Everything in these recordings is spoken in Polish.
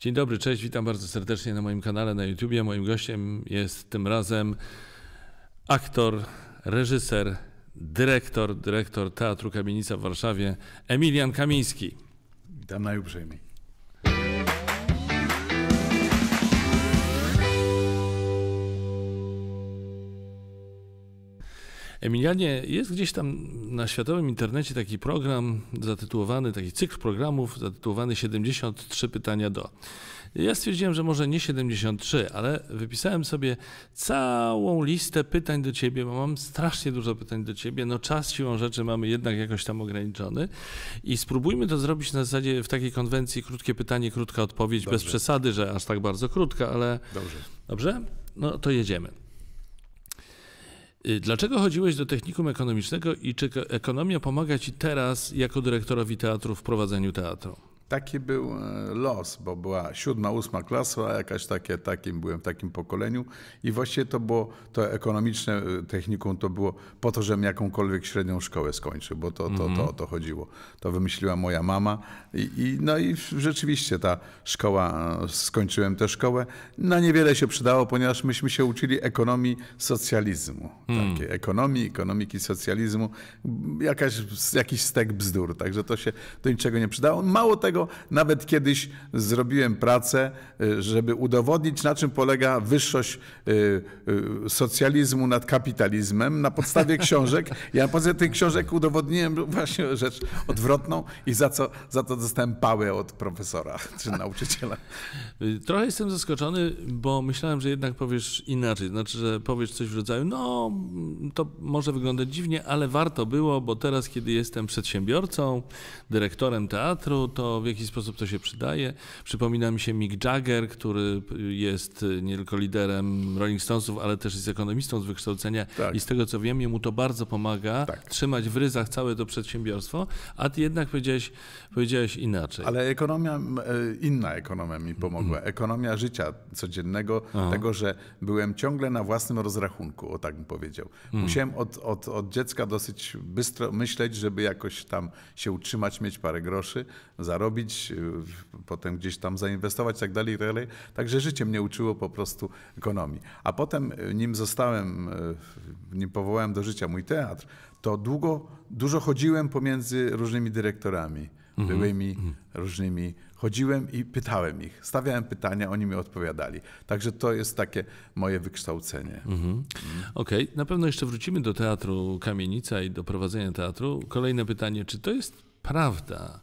Dzień dobry, cześć, witam bardzo serdecznie na moim kanale na YouTubie. Moim gościem jest tym razem aktor, reżyser, dyrektor, dyrektor Teatru Kamienica w Warszawie, Emilian Kamiński. Witam najuprzejmiej. Emilianie, jest gdzieś tam na światowym internecie taki program zatytułowany, taki cykl programów zatytułowany 73 pytania do. Ja stwierdziłem, że może nie 73, ale wypisałem sobie całą listę pytań do ciebie, bo mam strasznie dużo pytań do ciebie. No czas siłą rzeczy mamy jednak jakoś tam ograniczony i spróbujmy to zrobić na zasadzie w takiej konwencji krótkie pytanie, krótka odpowiedź, Dobrze. bez przesady, że aż tak bardzo krótka, ale Dobrze. Dobrze? No to jedziemy. Y, dlaczego chodziłeś do technikum ekonomicznego i czy ekonomia pomaga ci teraz jako dyrektorowi teatru w prowadzeniu teatru? Taki był e, los, bo była siódma, ósma klasa, jakaś takie, takim byłem, w takim pokoleniu i właściwie to było, to ekonomiczne e, technikum to było po to, żebym jakąkolwiek średnią szkołę skończył, bo to, to, to, mhm. o to chodziło. To wymyśliła moja mama i, i, no i rzeczywiście ta szkoła, e, skończyłem tę szkołę. Na niewiele się przydało, ponieważ myśmy się uczyli ekonomii socjalizmu. Hmm. Takiej ekonomii, ekonomiki socjalizmu, jakaś, jakiś stek bzdur, także to się do niczego nie przydało. Mało tego, nawet kiedyś zrobiłem pracę, e, żeby udowodnić, na czym polega wyższość e, e, socjalizmu nad kapitalizmem na podstawie książek. Ja na podstawie tych książek udowodniłem właśnie rzecz odwrotną i za, co, za to dostałem pałę od profesora czy nauczyciela. Trochę jestem zaskoczony, bo myślałem, że jednak powiesz inaczej. Znaczy, że powiesz coś w rodzaju, no to może wyglądać dziwnie, ale warto było, bo teraz, kiedy jestem przedsiębiorcą, dyrektorem teatru, to w jakiś sposób to się przydaje. Przypomina mi się Mick Jagger, który jest nie tylko liderem Rolling Stonesów, ale też jest ekonomistą z wykształcenia tak. i z tego co wiem, mu to bardzo pomaga tak. trzymać w ryzach całe to przedsiębiorstwo, a ty jednak powiedziałeś, powiedziałeś inaczej. Ale ekonomia, e, inna ekonomia mi pomogła. Mm. Ekonomia życia codziennego, Aha. tego, że byłem ciągle na własnym rozrachunku, o tak bym powiedział. Mm. Musiałem od, od, od dziecka dosyć bystro myśleć, żeby jakoś tam się utrzymać, mieć parę groszy, zarobić zarobić, y, potem gdzieś tam zainwestować, tak dalej, tak dalej. Także życie mnie uczyło po prostu ekonomii. A potem, y, nim zostałem, y, nim powołałem do życia mój teatr, to długo, dużo chodziłem pomiędzy różnymi dyrektorami, mhm. byłymi mhm. różnymi. Chodziłem i pytałem ich, stawiałem pytania, oni mi odpowiadali. Także to jest takie moje wykształcenie. Mhm. mhm. Okej, okay. na pewno jeszcze wrócimy do teatru Kamienica i do prowadzenia teatru. Kolejne pytanie, czy to jest prawda,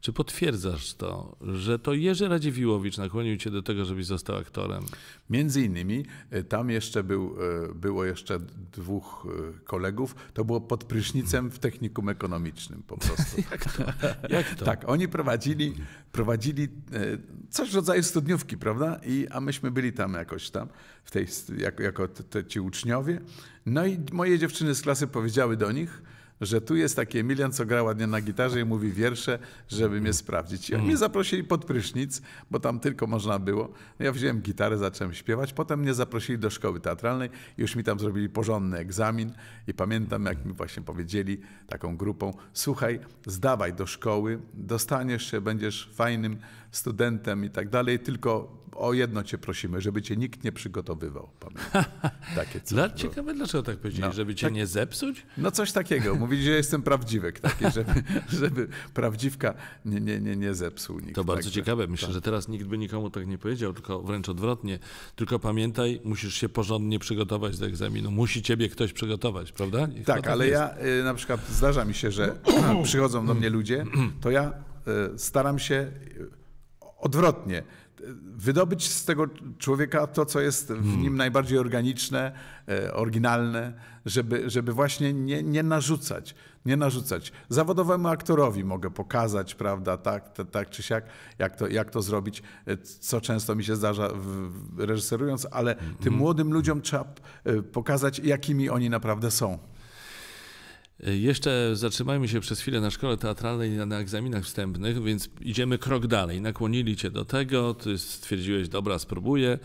czy potwierdzasz to, że to Jerzy Radziwiłowicz nakłonił cię do tego, żebyś został aktorem? Między innymi e, tam jeszcze był, e, było jeszcze dwóch e, kolegów. To było pod prysznicem w technikum ekonomicznym po prostu. jak, to? jak to? Tak, oni prowadzili, prowadzili coś w rodzaju studniówki, prawda? I, a myśmy byli tam jakoś tam, w tej, jako, jako te, ci uczniowie. No i moje dziewczyny z klasy powiedziały do nich, że tu jest taki Emilian, co gra ładnie na gitarze i mówi wiersze, żeby mnie sprawdzić. I oni mnie mm. zaprosili pod prysznic, bo tam tylko można było. Ja wziąłem gitarę, zacząłem śpiewać. Potem mnie zaprosili do szkoły teatralnej. Już mi tam zrobili porządny egzamin. I pamiętam, jak mi właśnie powiedzieli taką grupą, słuchaj, zdawaj do szkoły, dostaniesz się, będziesz fajnym studentem i tak dalej, tylko o jedno cię prosimy, żeby cię nikt nie przygotowywał. Takie coś Dla, no, ciekawe, dlaczego tak powiedzieli, no, żeby cię tak, nie zepsuć? No coś takiego. Mówili, że jestem prawdziwek taki, żeby, żeby prawdziwka nie, nie, nie, nie zepsuł nikt. To bardzo ciekawe. Myślę, tak. że teraz nikt by nikomu tak nie powiedział, tylko wręcz odwrotnie. Tylko pamiętaj, musisz się porządnie przygotować do egzaminu. Musi ciebie ktoś przygotować, prawda? Tak, tak, ale jest. ja y, na przykład zdarza mi się, że przychodzą do mnie ludzie, to ja y, staram się odwrotnie. Wydobyć z tego człowieka to, co jest w hmm. nim najbardziej organiczne, e, oryginalne, żeby, żeby właśnie nie, nie narzucać, nie narzucać. Zawodowemu aktorowi mogę pokazać, prawda, tak, tak, tak czy siak, jak to, jak to zrobić, e, co często mi się zdarza w, reżyserując, ale tym mhm. młodym ludziom trzeba e, pokazać, jakimi oni naprawdę są. Y, jeszcze zatrzymajmy się przez chwilę na szkole teatralnej, na egzaminach wstępnych, więc idziemy krok dalej. Nakłonili cię do tego, ty stwierdziłeś, dobra, spróbuję.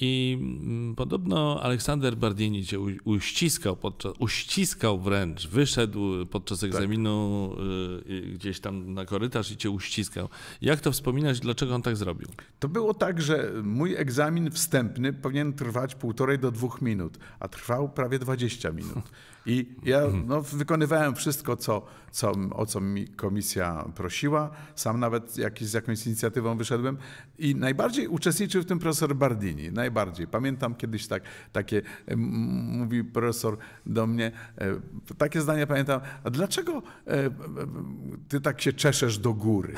I mm, podobno Aleksander Bardini cię uściskał, podczas, uściskał wręcz, wyszedł podczas tak. egzaminu tak. gdzieś tam na korytarz i cię uściskał. Jak to wspominać, dlaczego on tak zrobił? To było tak, że mój egzamin wstępny powinien trwać półtorej do dwóch minut, a trwał prawie 20 minut. I ja no, Wykonywałem wszystko, co, co, o co mi komisja prosiła. Sam nawet jakiś, z jakąś inicjatywą wyszedłem. I najbardziej uczestniczył w tym profesor Bardini. Najbardziej. Pamiętam kiedyś tak, takie, mówi profesor do mnie, e, takie zdanie pamiętam, a dlaczego e, e, ty tak się czeszesz do góry?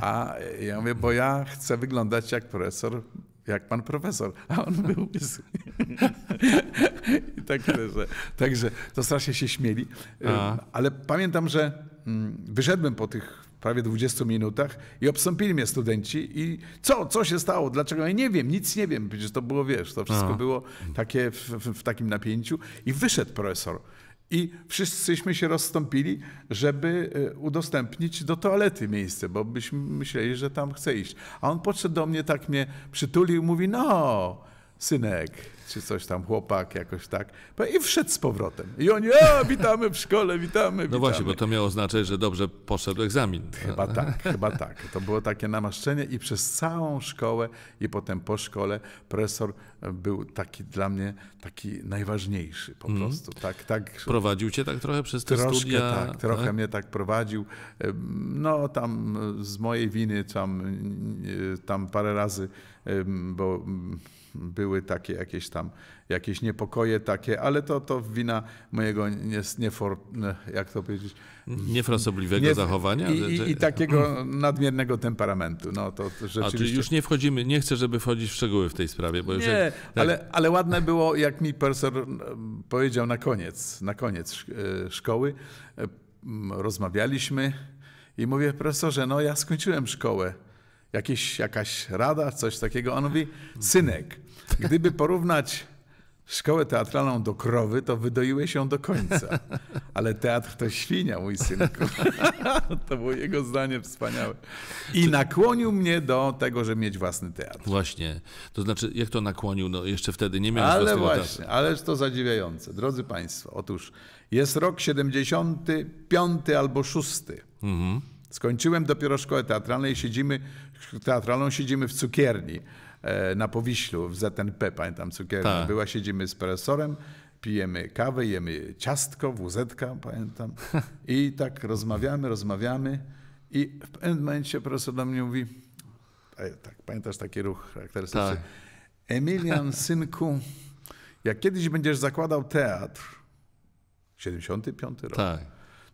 A ja mówię, bo ja chcę wyglądać jak profesor jak pan profesor, a on był łysy. I tak, że, także to strasznie się śmieli. A. Ale pamiętam, że mm, wyszedłem po tych prawie 20 minutach i obstąpili mnie studenci i co, co się stało, dlaczego, ja nie wiem, nic nie wiem, przecież to było, wiesz, to wszystko a. było takie w, w, w takim napięciu i wyszedł profesor i wszyscyśmy się rozstąpili, żeby e, udostępnić do toalety miejsce, bo byśmy myśleli, że tam chce iść. A on podszedł do mnie, tak mnie przytulił, mówi: No, synek, czy coś tam, chłopak, jakoś tak. I wszedł z powrotem. I oni, a, witamy w szkole, witamy, witamy. No właśnie, bo to miało oznaczać, że dobrze poszedł egzamin. Chyba tak, chyba tak. To było takie namaszczenie i przez całą szkołę i potem po szkole profesor był taki dla mnie, taki najważniejszy po mhm. prostu. Tak, tak. Prowadził cię tak trochę przez te troszkę studia? Tak, trochę tak? mnie tak prowadził. No tam z mojej winy tam, tam parę razy, bo mm, były takie jakieś tam, jakieś niepokoje takie, ale to, to wina mojego nie, jak to powiedzieć? Niefrasobliwego nie, zachowania? I, i, i takiego nadmiernego temperamentu. No, to, to rzeczywiście... A, czy już nie wchodzimy, nie chcę, żeby wchodzić w szczegóły w tej sprawie. Bo nie, tak. ale, ale ładne było, jak mi profesor e, powiedział na koniec, na koniec e, szkoły, e, rozmawialiśmy i mówię, profesorze, no ja skończyłem szkołę jakieś, jakaś rada, coś takiego. On mówi, synek, gdyby porównać szkołę teatralną do krowy, to wydoiłeś ją do końca. Ale teatr to świnia, mój synku. to było jego zdanie wspaniałe. I nakłonił mnie do tego, żeby mieć własny teatr. Właśnie. To znaczy, jak to nakłonił? No jeszcze wtedy nie miałem Ale właśnie, teatru. ależ to zadziwiające. Drodzy Państwo, otóż jest rok 75 albo 6. Mhm. Skończyłem dopiero szkołę teatralną i siedzimy teatralną siedzimy w cukierni e, na Powiślu, w ZNP, pamiętam cukiernia tak. była, siedzimy z profesorem, pijemy kawę, jemy ciastko, wz pamiętam i tak rozmawiamy, rozmawiamy i w pewnym momencie profesor do mnie mówi, e, tak, pamiętasz taki ruch charakterystyczny, tak. Emilian, synku, jak kiedyś będziesz zakładał teatr, 75 rok, tak.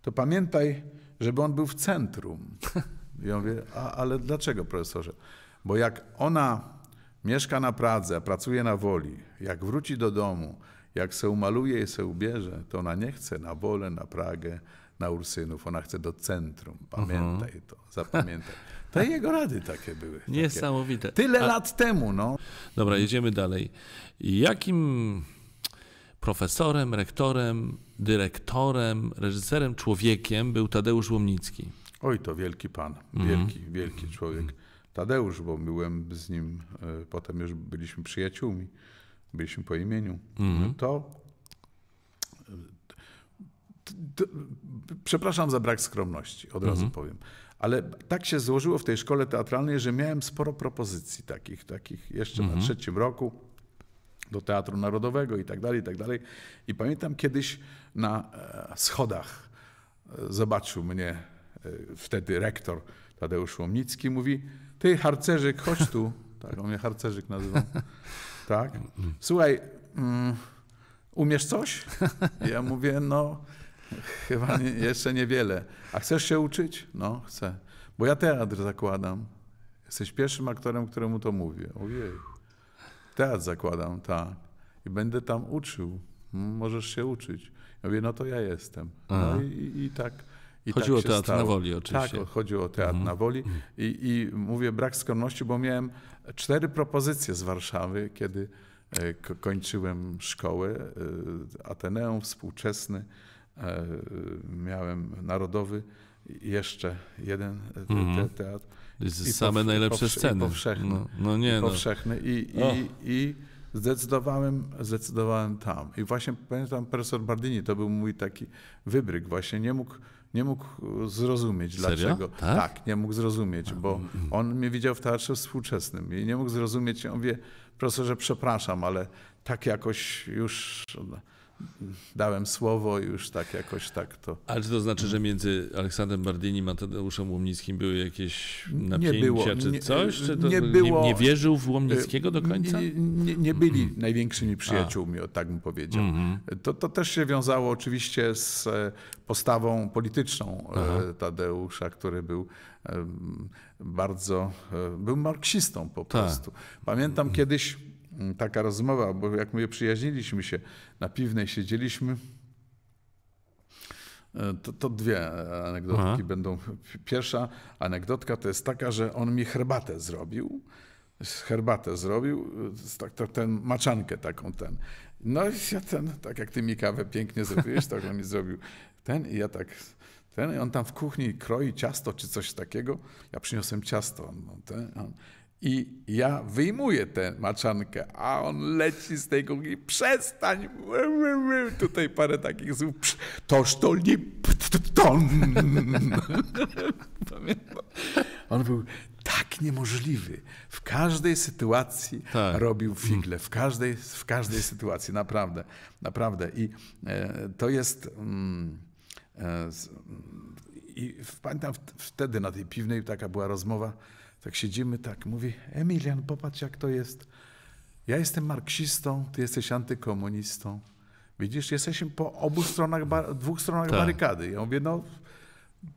to pamiętaj, żeby on był w centrum. ja mówię, a, ale dlaczego profesorze? Bo jak ona mieszka na Pradze, pracuje na woli, jak wróci do domu, jak se umaluje i se ubierze, to ona nie chce na wolę, na Pragę, na Ursynów, ona chce do centrum. Pamiętaj uh -huh. to, mhm. zapamiętaj. Te jego rady takie były. Niesamowite. Takie. Tyle A... lat temu, no. Dobra, jedziemy dalej. Jakim profesorem, rektorem, dyrektorem, reżyserem, człowiekiem był Tadeusz Łomnicki? Oj, to wielki pan, mhm. wielki, mm wielki mhm. człowiek. Tadeusz, bo byłem z nim, e, potem już byliśmy przyjaciółmi, byliśmy po imieniu. Mm to, to, Przepraszam za brak skromności, od razu mm powiem. Ale tak się złożyło w tej szkole teatralnej, że miałem sporo propozycji takich, takich jeszcze na mhm. trzecim roku do Teatru Narodowego i tak dalej, i tak dalej. I pamiętam kiedyś na e, schodach e, zobaczył mnie E, wtedy rektor Tadeusz Łomnicki, mówi, ty harcerzyk, chodź tu. Tak, on mnie harcerzyk nazywa. Tak. Słuchaj, mm, umiesz coś? Ja mówię, no chyba nie, jeszcze niewiele. A chcesz się uczyć? No, chcę. Bo ja teatr zakładam. Jesteś pierwszym aktorem, któremu to mówię. Ojej. Teatr zakładam, tak. I będę tam uczył. Możesz się uczyć. Ja mówię, no to ja jestem. No i, i, i tak i chodziło tak o teatr stało. na woli oczywiście. Tak, chodziło o teatr mhm. na woli mhm. I, i mówię brak skromności, bo miałem cztery propozycje z Warszawy, kiedy e, kończyłem szkołę, e, Ateneum współczesny, e, miałem Narodowy, jeszcze jeden mhm. teatr. I same najlepsze sceny. I powszechny. No, no nie, i no. powszechny. No. I, i, i zdecydowałem, zdecydowałem tam. I właśnie pamiętam, profesor Bardini, to był mój taki wybryk. Właśnie nie mógł nie mógł e, zrozumieć Serio? dlaczego. Tak? tak? nie mógł zrozumieć, bo mm, mm. on mnie widział w teatrze współczesnym i nie mógł zrozumieć. I on wie, profesorze, przepraszam, ale tak jakoś już dałem słowo i już tak jakoś tak to. Ale czy to znaczy, że między Aleksandrem Bardini a Tadeuszem Łomnickim były jakieś napięcia nie było, czy nie, coś? Czy nie, było, nie, nie, wierzył w Łomnickiego y, do końca? Nie, nie byli mm -hmm. największymi przyjaciółmi, o, tak bym powiedział. Mm -hmm. To, to też się wiązało oczywiście z e, postawą polityczną e, Aha. Tadeusza, który był bardzo, e, był marksistą po tak. prostu. Ta. Pamiętam mhm. kiedyś Mm, taka rozmowa, bo jak my przyjaźniliśmy się, na piwnej siedzieliśmy, e, to, to dwie e, anegdotki Aha. będą. Pierwsza anegdotka to jest taka, że on mi herbatę zrobił. Herbatę zrobił, e, tak, to, ten maczankę taką ten. No i ja ten, tak jak ty mi kawę pięknie zrobiłeś, tak on mi zrobił ten i ja tak ten i on tam w kuchni kroi ciasto czy coś takiego. Ja przyniosłem ciasto. No, ten, on, i ja wyjmuję tę maczankę, a on leci z tej kuchni, przestań, tutaj parę takich słów, toż to Lipton. Pamiętam. On był tak niemożliwy. W każdej sytuacji tak. robił figle, mm. w każdej, w każdej sytuacji, naprawdę, naprawdę. I e, to jest... Mm, e, z, i pamiętam wtedy na tej piwnej taka była rozmowa, tak siedzimy, tak, mówi, Emilian, popatrz jak to jest. Ja jestem marksistą, ty jesteś antykomunistą. Widzisz, jesteśmy po obu stronach, dwóch stronach tak. barykady. Ja mówię, no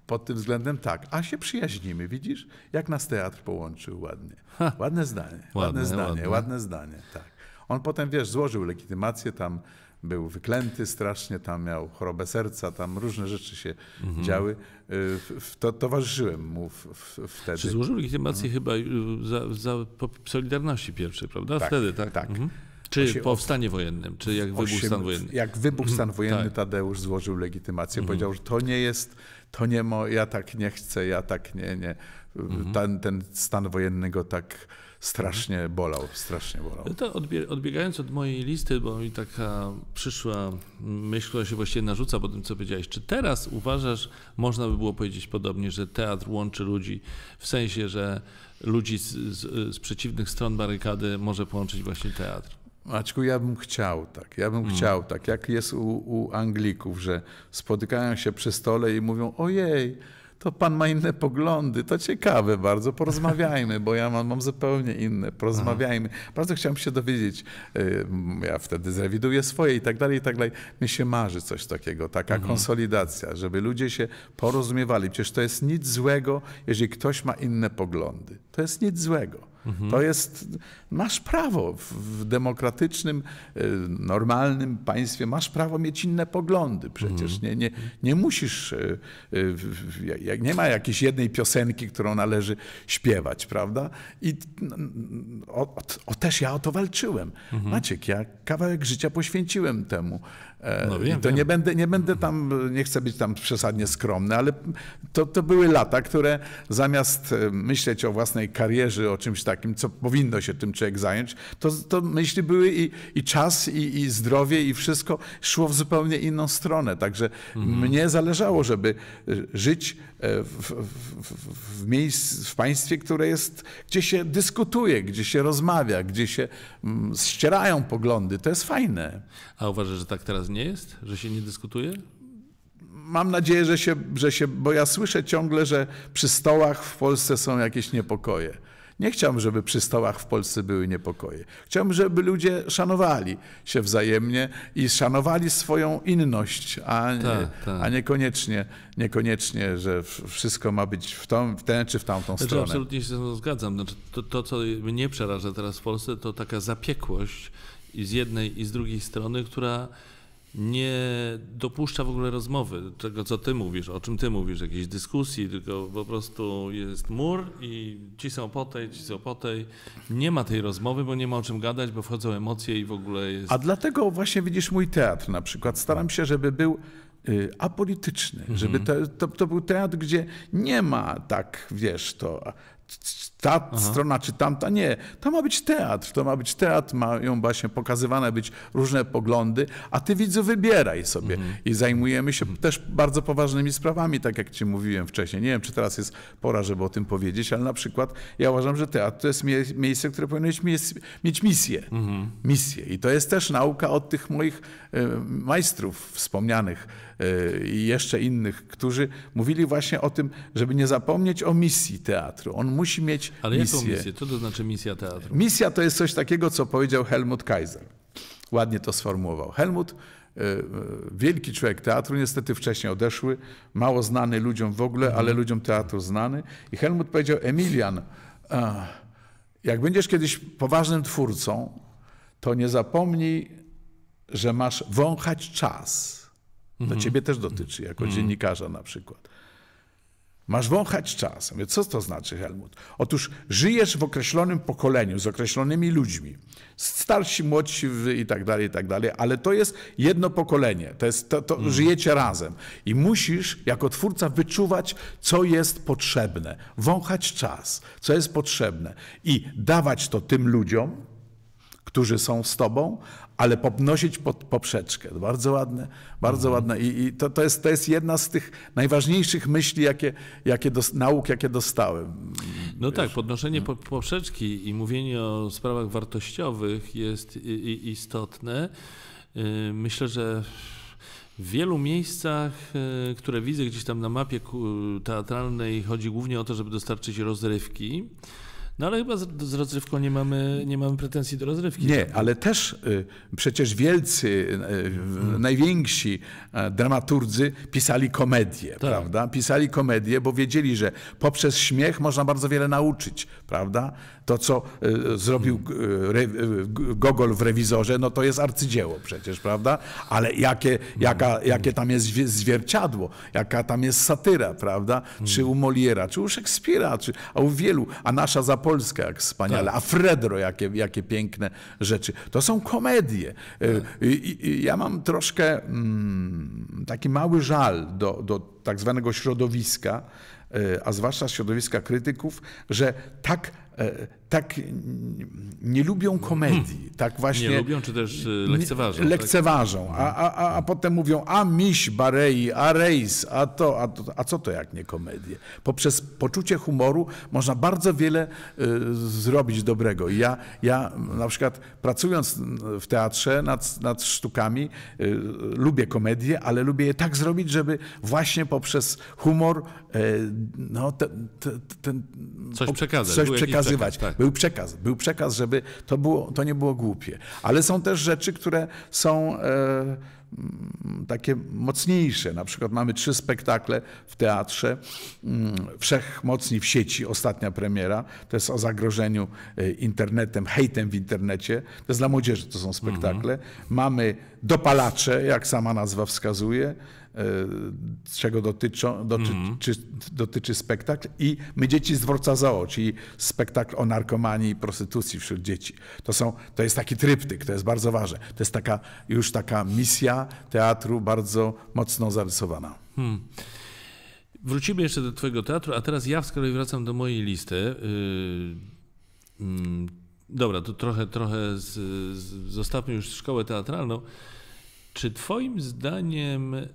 pod tym względem tak, a się przyjaźnimy, widzisz? Jak nas teatr połączył ładnie. Ha. Ładne zdanie, ładne, ładne zdanie, ładne. ładne zdanie, tak. On potem, wiesz, złożył legitymację tam był wyklęty strasznie, tam miał chorobę serca, tam różne rzeczy się mhm. działy. Y, to, towarzyszyłem mu w, w, wtedy. Czy złożył legitymację mhm. chyba y, za, za Solidarności pierwszej, prawda? Tak, wtedy, tak. tak. Mhm. Czy po stanie wojennym, czy jak wybuchł stan wojenny? Jak wybuchł stan mhm. wojenny, tak. Tadeusz złożył legitymację. Mhm. Powiedział, że to nie jest, to nie mo, ja tak nie chcę, ja tak nie, nie. Mhm. Ten, ten stan wojenny go tak strasznie bolał, strasznie bolał. to odbiegając od mojej listy, bo mi taka przyszła myśl, która się właściwie narzuca po tym, co powiedziałeś. Czy teraz uważasz, można by było powiedzieć podobnie, że teatr łączy ludzi w sensie, że ludzi z, z, z przeciwnych stron barykady może połączyć właśnie teatr? Maćku, ja bym chciał tak, ja bym mm. chciał tak, jak jest u, u Anglików, że spotykają się przy stole i mówią, ojej, to pan ma inne poglądy, to ciekawe bardzo, porozmawiajmy, bo ja mam, mam zupełnie inne, porozmawiajmy. Aha. Bardzo chciałem się dowiedzieć, y, ja wtedy zrewiduję swoje i tak dalej, i tak dalej. Mnie się marzy coś takiego, taka mhm. konsolidacja, żeby ludzie się porozumiewali. Przecież to jest nic złego, jeżeli ktoś ma inne poglądy. To jest nic złego. Mhm. To jest, masz prawo w demokratycznym, e, normalnym państwie, masz prawo mieć inne poglądy. Przecież mhm. nie, nie, nie musisz, e, e, nie ma jakiejś jednej piosenki, którą należy śpiewać, prawda? I o, o też ja o to walczyłem. Mhm. Maciek, ja kawałek życia poświęciłem temu. No wiem, to wiem. Nie, będę, nie będę tam, nie chcę być tam przesadnie skromny, ale to, to były lata, które zamiast myśleć o własnej karierze, o czymś takim, takim, co powinno się tym człowiek zająć, to, to myśli były i, i czas, i, i zdrowie, i wszystko szło w zupełnie inną stronę. Także mhm. mnie zależało, żeby e, żyć e, w, w, w, miejsc, w państwie, które jest, gdzie się dyskutuje, gdzie się rozmawia, gdzie się mm, ścierają poglądy. To jest fajne. A uważasz, że tak teraz nie jest? Że się nie dyskutuje? mam nadzieję, że się, że się, bo ja słyszę ciągle, że przy stołach w Polsce są jakieś niepokoje. Nie chciałbym, żeby przy stołach w Polsce były niepokoje. Chciałbym, żeby ludzie szanowali się wzajemnie i szanowali swoją inność, a, nie, ta, ta. a niekoniecznie, niekoniecznie, że wszystko ma być w, tą, w tę czy w tamtą znaczy, stronę. Absolutnie się zgadzam. Znaczy, to, to, co mnie przeraża teraz w Polsce, to taka zapiekłość i z jednej i z drugiej strony, która nie dopuszcza w ogóle rozmowy, tego co ty mówisz, o czym ty mówisz, jakiejś dyskusji, tylko po prostu jest mur i ci są po tej, ci są po tej. Nie ma tej rozmowy, bo nie ma o czym gadać, bo wchodzą emocje i w ogóle jest... A dlatego właśnie widzisz mój teatr na przykład. Staram się, żeby był y, apolityczny, mhm. żeby to, to, to był teatr, gdzie nie ma tak, wiesz, to ta Aha. strona czy tamta. Nie, to ma być teatr, to ma być teatr, mają właśnie pokazywane być różne poglądy, a ty widzu wybieraj sobie. Mhm. I zajmujemy się też bardzo poważnymi sprawami, tak jak ci mówiłem wcześniej. Nie wiem, czy teraz jest pora, żeby o tym powiedzieć, ale na przykład ja uważam, że teatr to jest mie miejsce, które powinno mieć, mieć misję. Mhm. Misję. I to jest też nauka od tych moich y, majstrów wspomnianych E, i jeszcze innych, którzy mówili właśnie o tym, żeby nie zapomnieć o misji teatru. On musi mieć Ale misję. jaką misję? Co to znaczy misja teatru? Misja to jest coś takiego, co powiedział Helmut Kaiser. Ładnie to sformułował. Helmut, e, e, wielki człowiek teatru, niestety wcześniej odeszły, mało znany ludziom w ogóle, ale mhm. ludziom teatru znany. I Helmut powiedział, Emilian, jak będziesz kiedyś poważnym twórcą, to nie zapomnij, że masz wąchać czas to mhm. ciebie też dotyczy, jako mhm. dziennikarza na przykład. Masz wąchać czas. Mówię, co to znaczy, Helmut? Otóż żyjesz w określonym pokoleniu, z określonymi ludźmi. Starsi, młodsi i tak dalej, i tak dalej, ale to jest jedno pokolenie. To jest, to, to mhm. Żyjecie razem. I musisz, jako twórca, wyczuwać, co jest potrzebne. Wąchać czas, co jest potrzebne. I dawać to tym ludziom, którzy są z tobą, ale podnosić pod poprzeczkę. Bardzo ładne, bardzo mhm. ładne. I, i to, to, jest, to jest jedna z tych najważniejszych myśli, jakie, jakie dos, nauk, jakie dostałem. No tak, Wiesz? tak, podnoszenie mhm. poprzeczki i mówienie o sprawach wartościowych jest istotne. Y, myślę, że w wielu miejscach, y, które widzę gdzieś tam na mapie teatralnej, chodzi głównie o to, żeby dostarczyć rozrywki. No ale chyba z, z rozrywką nie mamy, nie mamy pretensji do rozrywki. Nie, tak? ale też y, przecież wielcy, y, hmm. najwięksi y, pisali komedię, tak. prawda? Pisali komedię, bo wiedzieli, że poprzez śmiech można bardzo wiele nauczyć, prawda? To, co y, zrobił hmm. y, re, y, Gogol w rewizorze, no to jest arcydzieło przecież, prawda? Ale jakie, hmm. jaka, jakie tam jest zwierciadło, jaka tam jest satyra, prawda? Czy u Moliera, czy u Szekspira, czy, a u wielu, a nasza zapowiedź Polska, jak wspaniale, tak. a Fredro, jakie, jakie piękne rzeczy. To są komedie. Tak. Y, y, I, i, ja mam troszkę mm, taki mały żal do, do tak zwanego środowiska, y, a zwłaszcza środowiska krytyków, że tak E, tak, hmm. tak nie lubią komedii, tak właśnie... Nie lubią, czy też lekceważą. Lekceważą, tak? a, mhm. a, a, a potem mówią, a miś Barei, a rejs, a to, a to, a co to jak nie komedie? Poprzez poczucie humoru można bardzo wiele e, zrobić dobrego. Ja, ja na przykład pracując w teatrze nad, nad sztukami, e, lubię komedie, ale lubię je tak zrobić, żeby właśnie poprzez humor no, ten, ten, coś przekazać. Coś przekazywać. Przekaz, tak, tak. Był przekaz, był przekaz, żeby to, było, to nie było głupie. Ale są też rzeczy, które są e, mm, takie mocniejsze. Na przykład mamy trzy spektakle w teatrze. Mm, Wszechmocni w sieci, ostatnia premiera. To jest o zagrożeniu e, internetem, hejtem w internecie. To jest dla młodzieży, to są spektakle. Mhm. Mamy dopalacze, jak sama nazwa wskazuje Y, czego dotyczą, dotyczy, mhm. mm dotyczy spektakl i My dzieci z dworca Zoo, czyli spektakl o narkomanii i prostytucji wśród dzieci. To, są, to jest taki tryptyk, to jest bardzo ważne. To jest taka, już taka misja teatru bardzo mocno zarysowana. Hmm. Wrócimy jeszcze do twojego teatru, a teraz ja z kolei wracam do mojej listy. Yy, dobra, to trochę, trochę z, z, zostawmy już szkołę teatralną. Czy Twoim zdaniem y,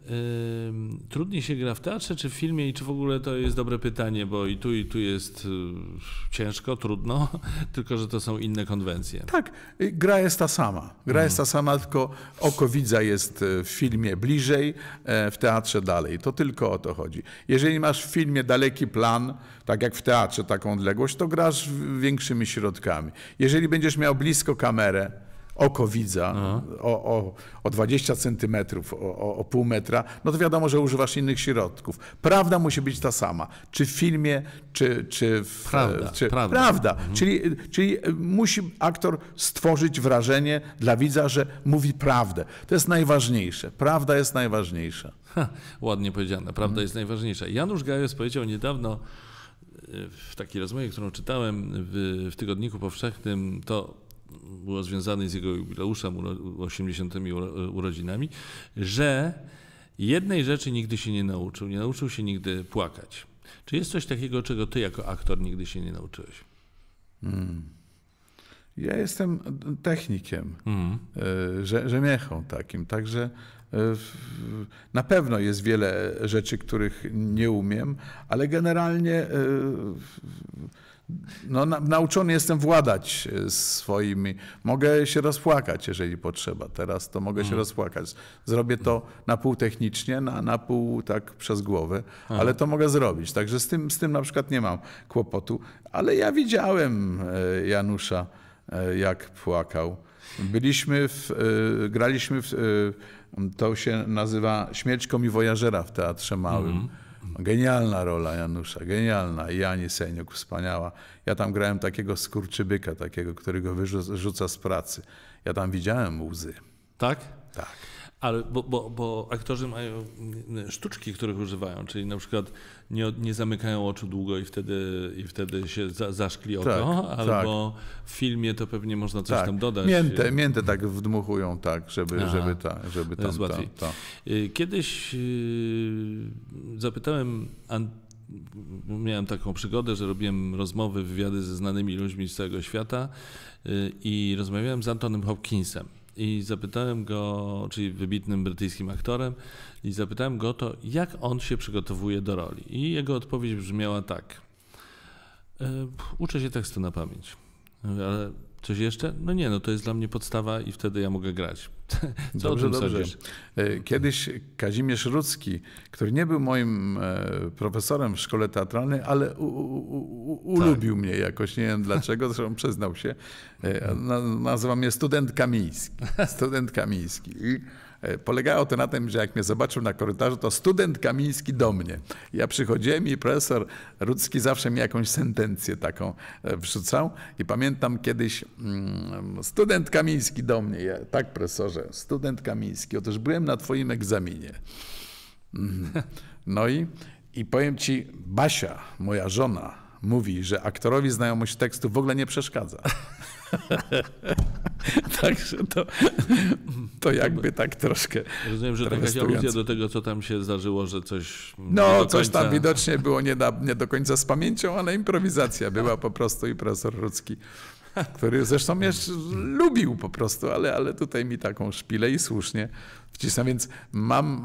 trudniej się gra w teatrze czy w filmie? I czy w ogóle to jest dobre pytanie, bo i tu, i tu jest y, ciężko, trudno, tylko że to są inne konwencje. Tak, y, gra jest ta sama. Gra jest ta mhm. sama, tylko oko widza jest y, w filmie bliżej, e, w teatrze dalej. To tylko o to chodzi. Jeżeli masz w filmie daleki plan, tak jak w teatrze taką odległość, to grasz większymi środkami. Jeżeli będziesz miał blisko kamerę, oko widza no. o, o, o 20 centymetrów, o, o, pół metra, no to wiadomo, że używasz innych środków. Prawda musi być ta sama. Czy w filmie, czy, czy w... Prawda. Czy, prawda. prawda. Mhm. Czyli, czyli e, musi aktor stworzyć wrażenie dla widza, że mówi prawdę. To jest najważniejsze. Prawda jest najważniejsza. Ha, ładnie powiedziane. Prawda mhm. jest najważniejsza. Janusz Gajos powiedział niedawno e, w takiej rozmowie, którą czytałem w, w Tygodniku Powszechnym, to było związane z jego jubileuszem, 80. urodzinami, że jednej rzeczy nigdy się nie nauczył. Nie nauczył się nigdy płakać. Czy jest coś takiego, czego ty jako aktor nigdy się nie nauczyłeś? Hmm. Ja jestem technikiem, mm. rzemiechą takim, także e, na pewno jest wiele rzeczy, których nie umiem, ale generalnie e, no, na, nauczony jestem władać e, swoimi. Mogę się rozpłakać, jeżeli potrzeba. Teraz to mogę hmm. się mm. rozpłakać. Zrobię to na pół technicznie, na, na pół tak przez głowę, hmm. ale to mogę zrobić. Także z tym, z tym na przykład nie mam kłopotu. Ale ja widziałem e, Janusza, e, jak płakał. Byliśmy w, graliśmy w, to się nazywa i Wojażera w Teatrze Małym. Hmm Genialna rola Janusza, genialna. I Ani Seniuk, wspaniała. Ja tam grałem takiego skurczybyka, takiego, którego wyrzuca z pracy. Ja tam widziałem łzy. Tak? Tak. Ale, bo, bo, bo aktorzy mają sztuczki, których używają, czyli na przykład nie, nie zamykają oczu długo i wtedy, i wtedy się za, zaszkli oko, tak, tak, albo tak. w filmie to pewnie można coś tak. tam dodać. Miętę, miętę tak wdmuchują, tak, żeby, żeby, ta, żeby tam... Jest łatwiej. ta. Y, kiedyś y, zapytałem miałem taką przygodę, że robiłem rozmowy, wywiady ze znanymi ludźmi z całego świata y, i rozmawiałem z Antonem Hopkinsem i zapytałem go, czyli wybitnym brytyjskim aktorem, i zapytałem go to, jak on się przygotowuje do roli. I jego odpowiedź brzmiała tak. E, uczę się tekstu na pamięć. Ale coś jeszcze? No nie, no to jest dla mnie podstawa i wtedy ja mogę grać. Co dobrze, dobrze. E, kiedyś Kazimierz Rudzki, który nie był moim e, profesorem w szkole teatralnej, ale u, u, u, tak. ulubił tak. mnie jakoś, nie wiem dlaczego, zresztą przyznał się, E, Nazwa mnie student Kamiński. Student Kamiński. I e, polegało to na tym, że jak mnie zobaczył na korytarzu, to student Kamiński do mnie. Ja przychodziłem i profesor Rudzki zawsze mi jakąś sentencję taką e, wrzucał. I pamiętam kiedyś, mm, student Kamiński do mnie. Ja, tak, profesorze, student Kamiński. Otóż byłem na twoim egzaminie. Mhm. No i, i powiem ci, Basia, moja żona, mówi, że aktorowi znajomość tekstu w ogóle nie przeszkadza. Także to, to jakby tak troszkę. Rozumiem, że to aluzja do tego, co tam się zdarzyło, że coś. No, końca... coś tam widocznie było nie, nie do końca z pamięcią, ale improwizacja była po prostu i profesor Rudzki który zresztą mnie lubił po prostu, ale, ale tutaj mi taką szpilę i słusznie wcisnął. Więc mam,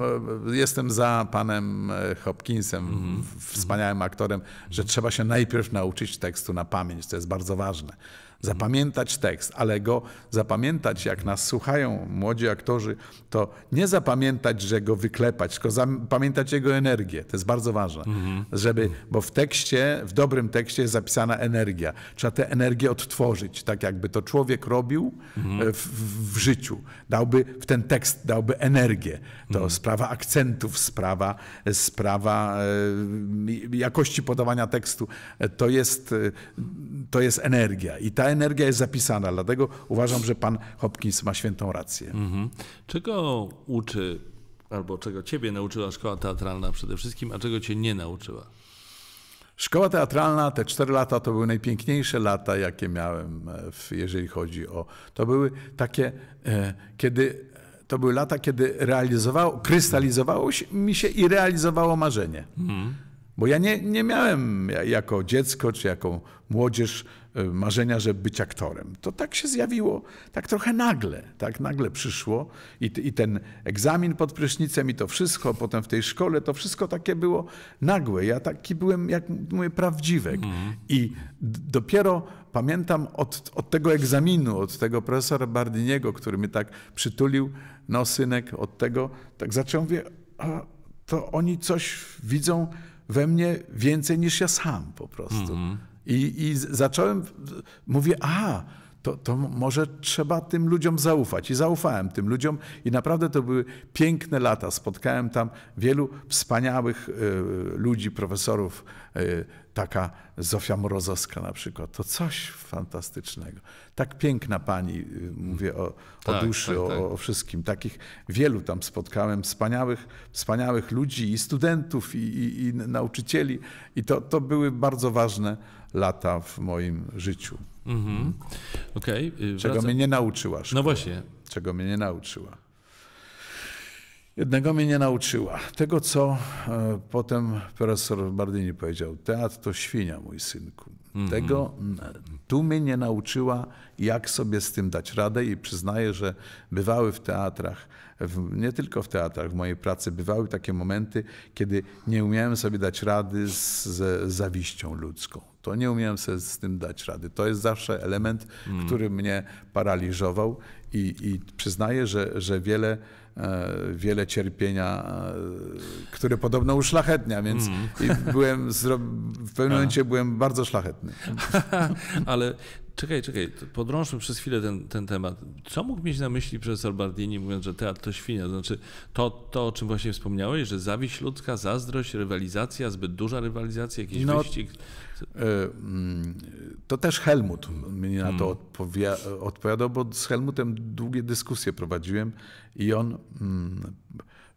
e, jestem za panem e, Hopkinsem, mm -hmm. wspaniałym aktorem, że trzeba się najpierw nauczyć tekstu na pamięć, to jest bardzo ważne. Zapamiętać tekst, ale go zapamiętać, jak nas słuchają młodzi aktorzy, to nie zapamiętać, że go wyklepać, tylko zapamiętać jego energię. To jest bardzo ważne, mhm. żeby, bo w tekście, w dobrym tekście jest zapisana energia. Trzeba tę energię odtworzyć, tak jakby to człowiek robił mhm. w, w, życiu. Dałby w ten tekst, dałby energię. To mhm. sprawa akcentów, sprawa, sprawa e, jakości podawania tekstu. E, to jest, to jest energia i ta energia jest zapisana, dlatego uważam, że pan Hopkins ma świętą rację. Mhm. Czego uczy, albo czego ciebie nauczyła szkoła teatralna przede wszystkim, a czego cię nie nauczyła? Szkoła teatralna, te cztery lata to były najpiękniejsze lata, jakie miałem, e, w, jeżeli chodzi o. To były takie, e, kiedy to były lata, kiedy realizowało, krystalizowało mi się i realizowało marzenie. Mhm. Bo ja nie, nie miałem jako dziecko czy jako młodzież e, marzenia, żeby być aktorem. To tak się zjawiło, tak trochę nagle, tak nagle przyszło I, i ten egzamin pod prysznicem i to wszystko, potem w tej szkole, to wszystko takie było nagłe. Ja taki byłem, jak mówię, prawdziwek. Mm. I dopiero pamiętam od, od, tego egzaminu, od tego profesora Bardiniego, który mnie tak przytulił, no synek, od tego, tak zacząłem, mówię, a to oni coś widzą, we mnie więcej niż ja sam po prostu. Mm -hmm. I, I zacząłem, mówię, a, to, to, może trzeba tym ludziom zaufać. I zaufałem tym ludziom, i naprawdę to były piękne lata. Spotkałem tam wielu wspaniałych y, ludzi, profesorów y, taka Zofia Mrozowska na przykład. To coś fantastycznego. Tak piękna pani, y, mówię o, tak, duszy, tak, tak. O, o, wszystkim. Takich wielu tam spotkałem, wspaniałych, wspaniałych ludzi i studentów, i, i, i nauczycieli. I to, to były bardzo ważne lata w moim życiu. Mhm. Okay. Czego mnie nie nauczyła no szkoła. No właśnie. Czego mnie nie nauczyła. Jednego mnie nie nauczyła. Tego, co e, potem profesor Bardini powiedział, teatr to świnia, mój synku. Mhm. Tego tu mnie nie nauczyła, jak sobie z tym dać radę i przyznaję, że bywały w teatrach, w, nie tylko w teatrach, w mojej pracy bywały takie momenty, kiedy nie umiałem sobie dać rady z, z zawiścią ludzką to nie umiałem sobie z tym dać rady. To jest zawsze element, mm. który mnie paraliżował i, i przyznaję, że, że wiele, e, wiele cierpienia, e, które podobno uszlachetnia, więc mm. byłem w pewnym momencie byłem bardzo szlachetny. Ale Czekaj, czekaj, podrążmy przez chwilę ten, ten temat. Co mógł mieć na myśli profesor Bardini, mówiąc, że teatr to świnia? To znaczy to, to, o czym właśnie wspomniałeś, że zawiść ludzka, zazdrość, rywalizacja, zbyt duża rywalizacja, jakiś no, wyścig? E, mm, to też Helmut mnie na to hmm. odpowia odpowiadał, bo z Helmutem długie dyskusje prowadziłem i on mm,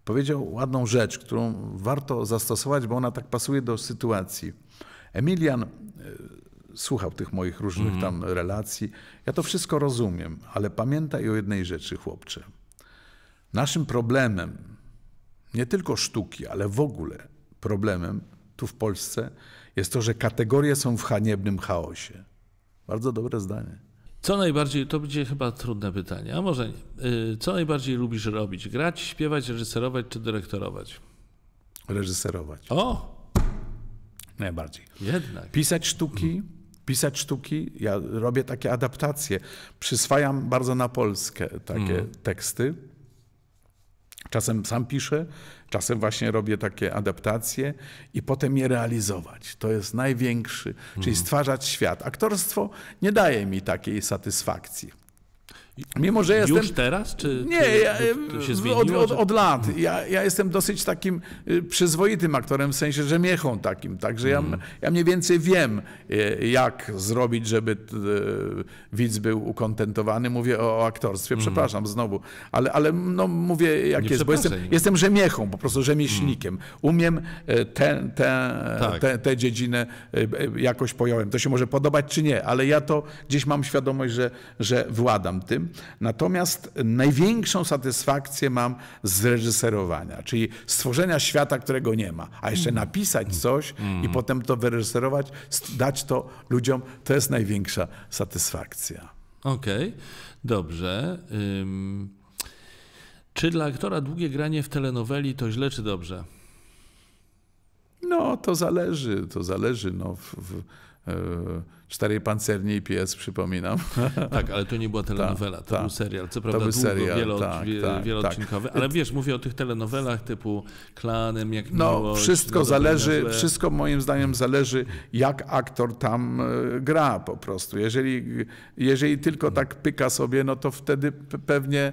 powiedział ładną rzecz, którą warto zastosować, bo ona tak pasuje do sytuacji. Emilian e, słuchał tych moich różnych mm. tam relacji. Ja to wszystko rozumiem, ale pamiętaj o jednej rzeczy, chłopcze. Naszym problemem, nie tylko sztuki, ale w ogóle problemem tu w Polsce jest to, że kategorie są w haniebnym chaosie. Bardzo dobre zdanie. Co najbardziej, to będzie chyba trudne pytanie, a może nie. Y, co najbardziej lubisz robić? Grać, śpiewać, reżyserować czy dyrektorować? Reżyserować. O! Najbardziej. Jednak. Pisać sztuki, mhm pisać sztuki, ja robię takie adaptacje, przyswajam bardzo na Polskę takie mm. teksty. Czasem sam piszę, czasem właśnie robię takie adaptacje i potem je realizować. To jest największy, mm. czyli stwarzać świat. Aktorstwo nie daje mi takiej satysfakcji. Mimo, że jestem... Już teraz? Czy, nie, czy, ja, się zmieniło, od, od, od lat. Ja, ja, jestem dosyć takim y, przyzwoitym aktorem, w sensie rzemiechą takim. Także ja, mm. ja mniej więcej wiem, y, jak zrobić, żeby y, widz był ukontentowany. Mówię o, o aktorstwie, mm. przepraszam znowu. Ale, ale no, mówię, jak nie jest, bo jestem, no. jestem rzemiechą, po prostu rzemieślnikiem. Mm. Umiem tę tak. Te, te dziedzinę jakoś pojąłem. To się może podobać czy nie, ale ja to gdzieś mam świadomość, że, że władam tym. Natomiast największą satysfakcję mam z reżyserowania, czyli stworzenia świata, którego nie ma, a jeszcze mm. napisać mm. coś i mm. potem to wyreżyserować, dać to ludziom, to jest największa satysfakcja. Okej, okay. dobrze. Um, czy dla aktora długie granie w telenoweli to źle czy dobrze? No, to zależy, to zależy. No, w, w, w e, Czterej pancerni i pies, przypominam. Tak, ale to nie była telenowela, to ta, był serial. Co prawda to był długo, serial, wielo, tak, tak, tak. ale y- wiesz, mówię o tych telenowelach typu Klanem, jak No, miłość, wszystko zależy, wszystko moim zdaniem zależy, jak aktor tam y, gra po prostu. Jeżeli, jeżeli tylko tak pyka sobie, no to wtedy pewnie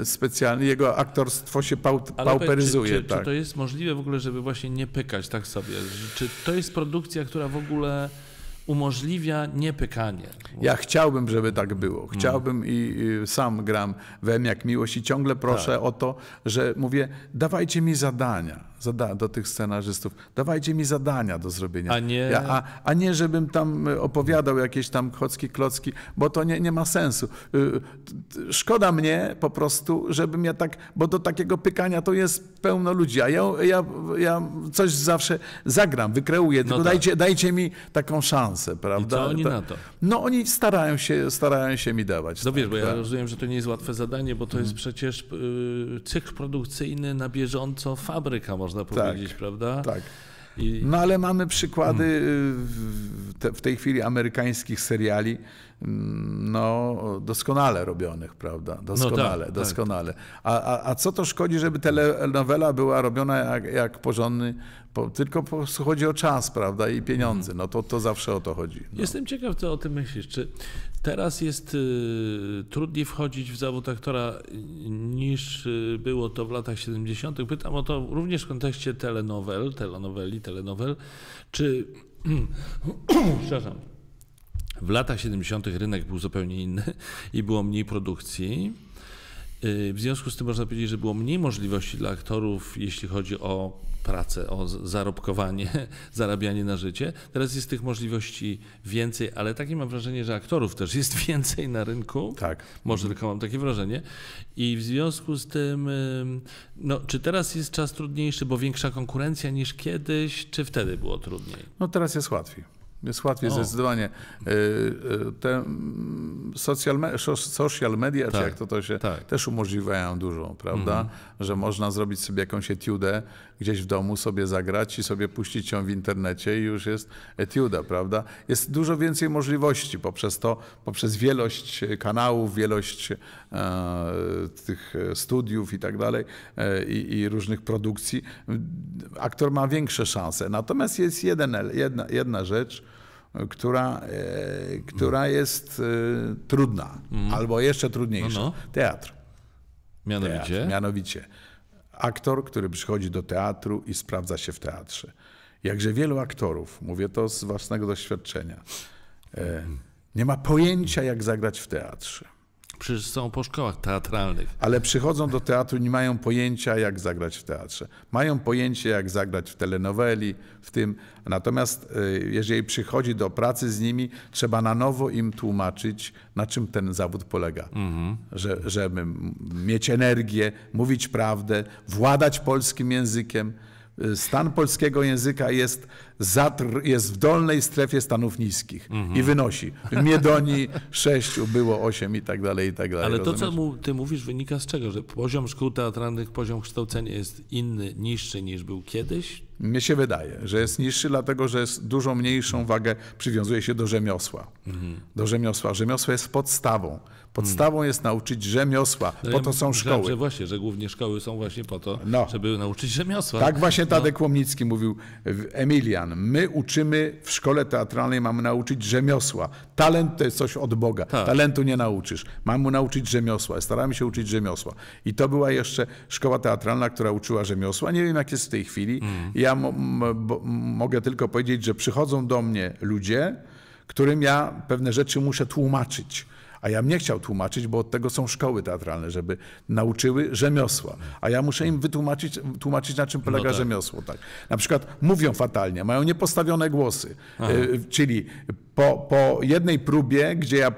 y, specjalnie jego aktorstwo się pau, pauperyzuje. Ale, czy, czy, tak. czy to jest możliwe w ogóle, żeby właśnie nie pykać tak sobie? Czy to jest produkcja, która w ogóle umożliwia niepykanie. Ja chciałbym, żeby tak było. Chciałbym i, sam gram w jak miłość i ciągle proszę tak. o to, że mówię, dawajcie mi zadania zada- do tych scenarzystów, dawajcie mi zadania do zrobienia. A nie, ja, a, a, nie żebym tam y, opowiadał jakieś tam chocki, klocki, bo to nie, nie ma sensu. Y, szkoda mnie po prostu, żebym ja tak, bo do takiego pykania to jest pełno ludzi, a ja, ja, ja coś zawsze zagram, wykreuję, no tylko no tak. dajcie, dajcie mi taką szansę, prawda? I co oni to, na to? No oni starają się, starają się mi dawać. No tak, wiesz, bo tak. ja rozumiem, że to nie jest łatwe zadanie, bo to jest mhm. przecież yy, cykl produkcyjny na bieżąco fabryka, można można tak, powiedzieć, tak, prawda? Tak. I... No ale mamy przykłady mm. y, w, te, w tej chwili amerykańskich seriali, Mm, no, doskonale robionych, prawda? No doskonale, no tak, doskonale. Tak. A, a, a co to szkodzi, żeby telenowela była robiona jak, jak porządny, po, tylko po, chodzi o czas, prawda, i pieniądze. Mhm. No to, to zawsze o to chodzi. No. Jestem ciekaw, co o tym myślisz. Czy teraz jest y, trudniej wchodzić w zawód aktora y, niż y, było to w latach 70.? Pytam o to również w kontekście telenowel, telenoweli, telenowel. Czy... Przepraszam w latach 70. rynek był zupełnie inny i było mniej produkcji. Y, w związku z tym można powiedzieć, że było mniej możliwości dla aktorów, jeśli chodzi o pracę, o zarobkowanie, zarabianie na życie. Teraz jest tych możliwości więcej, ale takie mam wrażenie, że aktorów też jest więcej na rynku. Tak. Może tylko mam takie wrażenie. I w związku z tym, y, no, czy teraz jest czas trudniejszy, bo większa konkurencja niż kiedyś, czy wtedy było trudniej? No teraz jest łatwiej. Jest łatwiej o. zdecydowanie. E, e, te mm, social, me, social media, tak, jak to to się, tak. też umożliwiają dużo, prawda? Mm. Że można zrobić sobie jakąś etiudę, gdzieś w domu sobie zagrać i sobie puścić ją w internecie i już jest etiuda, prawda? Jest dużo więcej możliwości poprzez to, poprzez wielość e, kanałów, wielość e, tych studiów i tak dalej e, i, i, różnych produkcji. Aktor ma większe szanse. Natomiast jest jeden, jedna, jedna rzecz, która, e, która no. jest e, trudna, mm. albo jeszcze trudniejsza. No, no. Teatr. Mianowicie? Teatr. Mianowicie aktor, który przychodzi do teatru i sprawdza się w teatrze. Jakże wielu aktorów, mówię to z własnego doświadczenia, e, nie ma pojęcia, jak zagrać w teatrze. Przecież są po szkołach teatralnych. Ale przychodzą do teatru, nie mają pojęcia, jak zagrać w teatrze. Mają pojęcie, jak zagrać w telenoweli, w tym. Natomiast y, jeżeli przychodzi do pracy z nimi, trzeba na nowo im tłumaczyć, na czym ten zawód polega. Mhm. Że, żeby mieć energię, mówić prawdę, władać polskim językiem. Y, stan polskiego języka jest, zatr, jest w dolnej strefie stanów niskich i mhm. wynosi. W Miedonii 6 było 8 i tak dalej, i tak dalej. Ale rozumiesz? to, co mu, ty mówisz, wynika z czego? Że poziom szkół teatralnych, poziom kształcenia jest inny, niższy niż był kiedyś? Mnie się wydaje, że jest niższy, dlatego że jest dużo mniejszą wagę przywiązuje się do rzemiosła. Mhm. Do rzemiosła. Rzemiosło jest podstawą. Podstawą jest nauczyć rzemiosła, no po to są szkoły. Że właśnie, że głównie szkoły są właśnie po to, no. żeby nauczyć rzemiosła. Tak właśnie no. Tadek no. Łomnicki mówił, Emilian, my uczymy w szkole teatralnej, mamy nauczyć rzemiosła. Talent to jest coś od Boga, tak. talentu nie nauczysz. Mamy mu nauczyć rzemiosła, staramy się uczyć rzemiosła. I to była jeszcze szkoła teatralna, która uczyła rzemiosła. Nie wiem, jak jest w tej chwili. Mm. Ja mogę tylko powiedzieć, że przychodzą do mnie ludzie, którym ja pewne rzeczy muszę tłumaczyć a ja mnie chciał tłumaczyć, bo od tego są szkoły teatralne, żeby nauczyły rzemiosła. A ja muszę im wytłumaczyć, tłumaczyć, na czym polega no tak. rzemiosło. Tak. Na przykład mówią fatalnie, mają niepostawione głosy. Aha. Y, czyli po, po jednej próbie, gdzie ja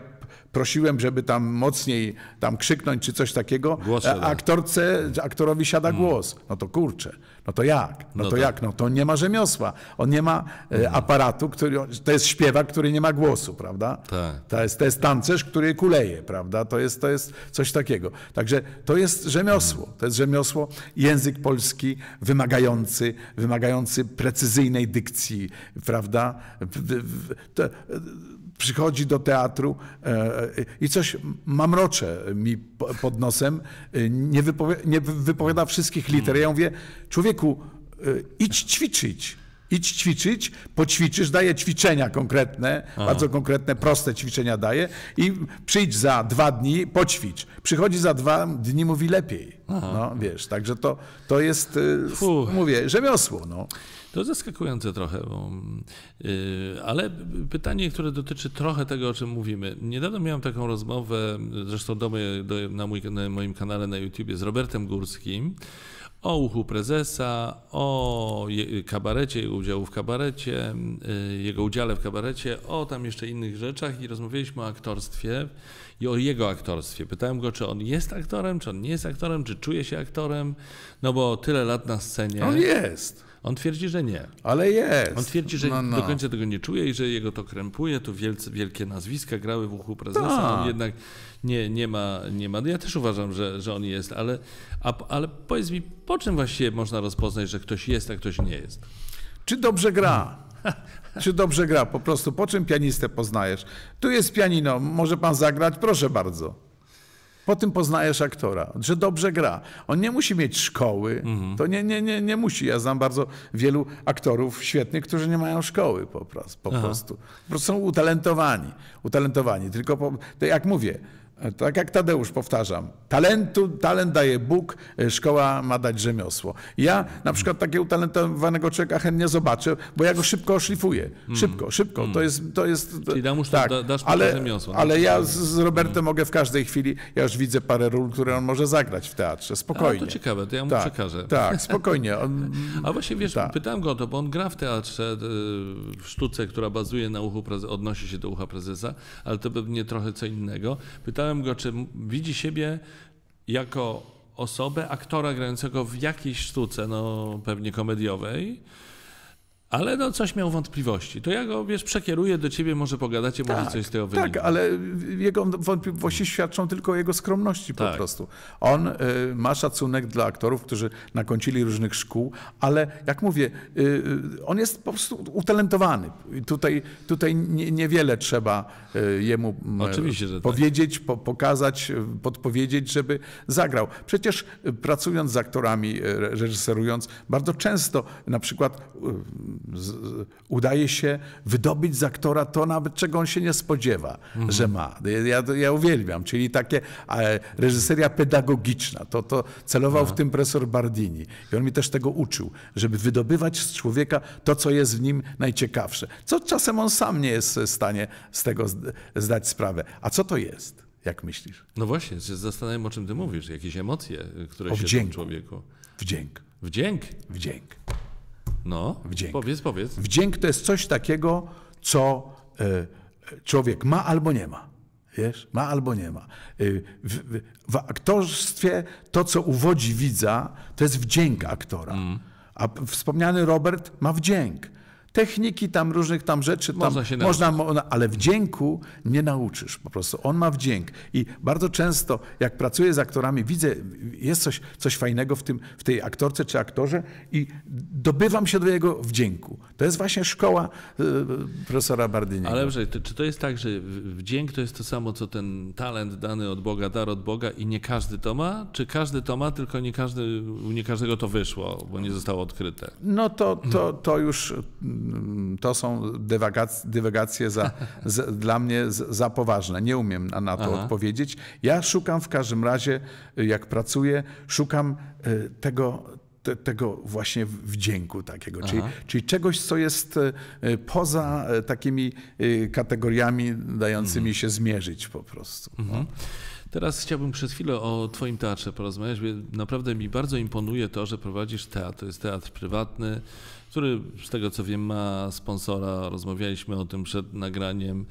prosiłem, żeby tam mocniej tam krzyknąć czy coś takiego, głos aktorce, aktorowi siada mm. głos. No to kurczę, no to jak? No, no to tak. jak? No to nie ma rzemiosła. On nie ma e, mm. aparatu, który, to jest śpiewak, który nie ma głosu, prawda? Tak. To, jest, to jest tancerz, który kuleje, prawda? To jest, to jest coś takiego. Także to jest rzemiosło. Mm. To jest rzemiosło, język polski wymagający, wymagający precyzyjnej dykcji, prawda? To, przychodzi do teatru e, i coś mamrocze mi pod nosem, e, nie, wypowiada, nie wypowiada wszystkich liter. Ja mówię, człowieku, e, idź ćwiczyć. Idź ćwiczyć, poćwiczysz, daje ćwiczenia konkretne, Aha. bardzo konkretne, proste ćwiczenia daje i przyjdź za dwa dni, poćwicz. Przychodzi za dwa dni, mówi lepiej. Aha. No, wiesz, także to, to jest, Fuh. mówię, rzemiosło. No. To zaskakujące trochę, bo, yy, ale pytanie, które dotyczy trochę tego, o czym mówimy. Niedawno miałem taką rozmowę, zresztą do, do, na, mój, na moim kanale na YouTubie z Robertem Górskim, o uchu prezesa, o je, kabarecie, jego udziału w kabarecie, y, jego udziale w kabarecie, o tam jeszcze innych rzeczach i rozmawialiśmy o aktorstwie i o jego aktorstwie. Pytałem go, czy on jest aktorem, czy on nie jest aktorem, czy czuje się aktorem, no bo tyle lat na scenie. On jest. On twierdzi, że nie. Ale jest. On twierdzi, że no, no. do końca tego nie czuje i że jego to krępuje. Tu wielce, wielkie nazwiska grały w uchu prezesa. No On jednak nie, nie, ma, nie ma. Ja też uważam, że, że on jest, ale, a, ale powiedz mi, po czym właściwie można rozpoznać, że ktoś jest, a ktoś nie jest? Czy dobrze gra? Hmm. Czy dobrze gra? Po prostu po czym pianistę poznajesz? Tu jest pianino, może pan zagrać? Proszę bardzo. Po tym poznajesz aktora, że dobrze gra. On nie musi mieć szkoły, mhm. to nie, nie, nie, nie musi. Ja znam bardzo wielu aktorów świetnych, którzy nie mają szkoły po, prostu. Po prostu. Po prostu są utalentowani. Utalentowani. Tylko po, jak mówię, E, tak jak Tadeusz, powtarzam, talentu, talent daje Bóg, e, szkoła ma dać rzemiosło. Ja na przykład takiego utalentowanego człowieka chętnie zobaczę, bo ja go szybko oszlifuję. Szybko, szybko. To jest... To jest Czyli tak, dasz ale, rzemiosło. No. Ale ja z, Robertem mogę w każdej chwili, ja już widzę parę ról, które on może zagrać w teatrze, spokojnie. A, to ciekawe, to ja mu tak, przekażę. Tak, spokojnie. On... A właśnie wiesz, tak. pytałem go o to, bo on gra w teatrze, e, w sztuce, która bazuje na uchu, odnosi się do ucha prezesa, ale to pewnie trochę co innego. Pytałem zapytałem go, czy widzi siebie jako osobę, aktora grającego w jakiejś sztuce, no pewnie komediowej, ale no coś miał wątpliwości. To ja go, wiesz, przekieruję do ciebie, może pogadacie, tak, może coś z tego wyjdzie. Tak, ale jego wątpliwości świadczą tylko o jego skromności tak. po prostu. On y, ma szacunek dla aktorów, którzy nakończyli różnych szkół, ale jak mówię, y, y on jest po prostu utalentowany. Tutaj, tutaj nie, niewiele trzeba y, jemu mm, tak. powiedzieć, tak. po, pokazać, y, podpowiedzieć, żeby zagrał. Przecież y, pracując z aktorami, reżyserując, bardzo często na przykład z, udaje się wydobyć z aktora to, nawet czego on się nie spodziewa, mhm. że ma. Ja, ja uwielbiam, czyli takie reżyseria pedagogiczna. To, to celował Aha. w tak. tym profesor Bardini. I on mi też tego uczył, żeby wydobywać z człowieka to, co jest w nim najciekawsze. Co czasem on sam nie jest w stanie z tego zdać sprawę. A co to jest? Jak myślisz? No właśnie, się zastanawiam, o czym ty mówisz. Jakieś emocje, które o się w człowieku. Wdzięk. Wdzięk? Wdzięk. No, wdzięk. powiedz, powiedz. Wdzięk to jest coś takiego, co e, człowiek ma albo nie ma. Wiesz, ma albo nie ma. E, w, w aktorstwie to, co uwodzi widza, to jest wdzięk aktora. Mm. A wspomniany Robert ma wdzięk techniki tam różnych tam rzeczy, tam można, się można no, ale wdzięku nie nauczysz po prostu. On ma wdzięk i bardzo często jak pracuję z aktorami, widzę, jest coś, coś fajnego w, tym, w tej aktorce czy aktorze i dobywam się do jego wdzięku. To jest właśnie szkoła y, profesora Bardyniego. Ale dobrze, czy to jest tak, że wdzięk to jest to samo, co ten talent dany od Boga, dar od Boga i nie każdy to ma? Czy każdy to ma, tylko nie, każdy, nie każdego to wyszło, bo nie zostało odkryte? No to, to, to już Mm, to są dywagacje, dywagacje za, z, dla mnie za poważne. Nie umiem na, na to Aha. odpowiedzieć. Ja szukam w każdym razie, y, jak pracuję, szukam y, tego, te, tego właśnie wdzięku takiego, czyli, czyli, czegoś, co jest y, poza takimi kategoriami dającymi mhm. się zmierzyć po prostu. No. Mhm. Teraz chciałbym przez chwilę o Twoim teatrze porozmawiać. Naprawdę mi bardzo imponuje to, że prowadzisz teatr. To jest teatr prywatny, który z tego co wiem ma sponsora. Rozmawialiśmy o tym przed nagraniem,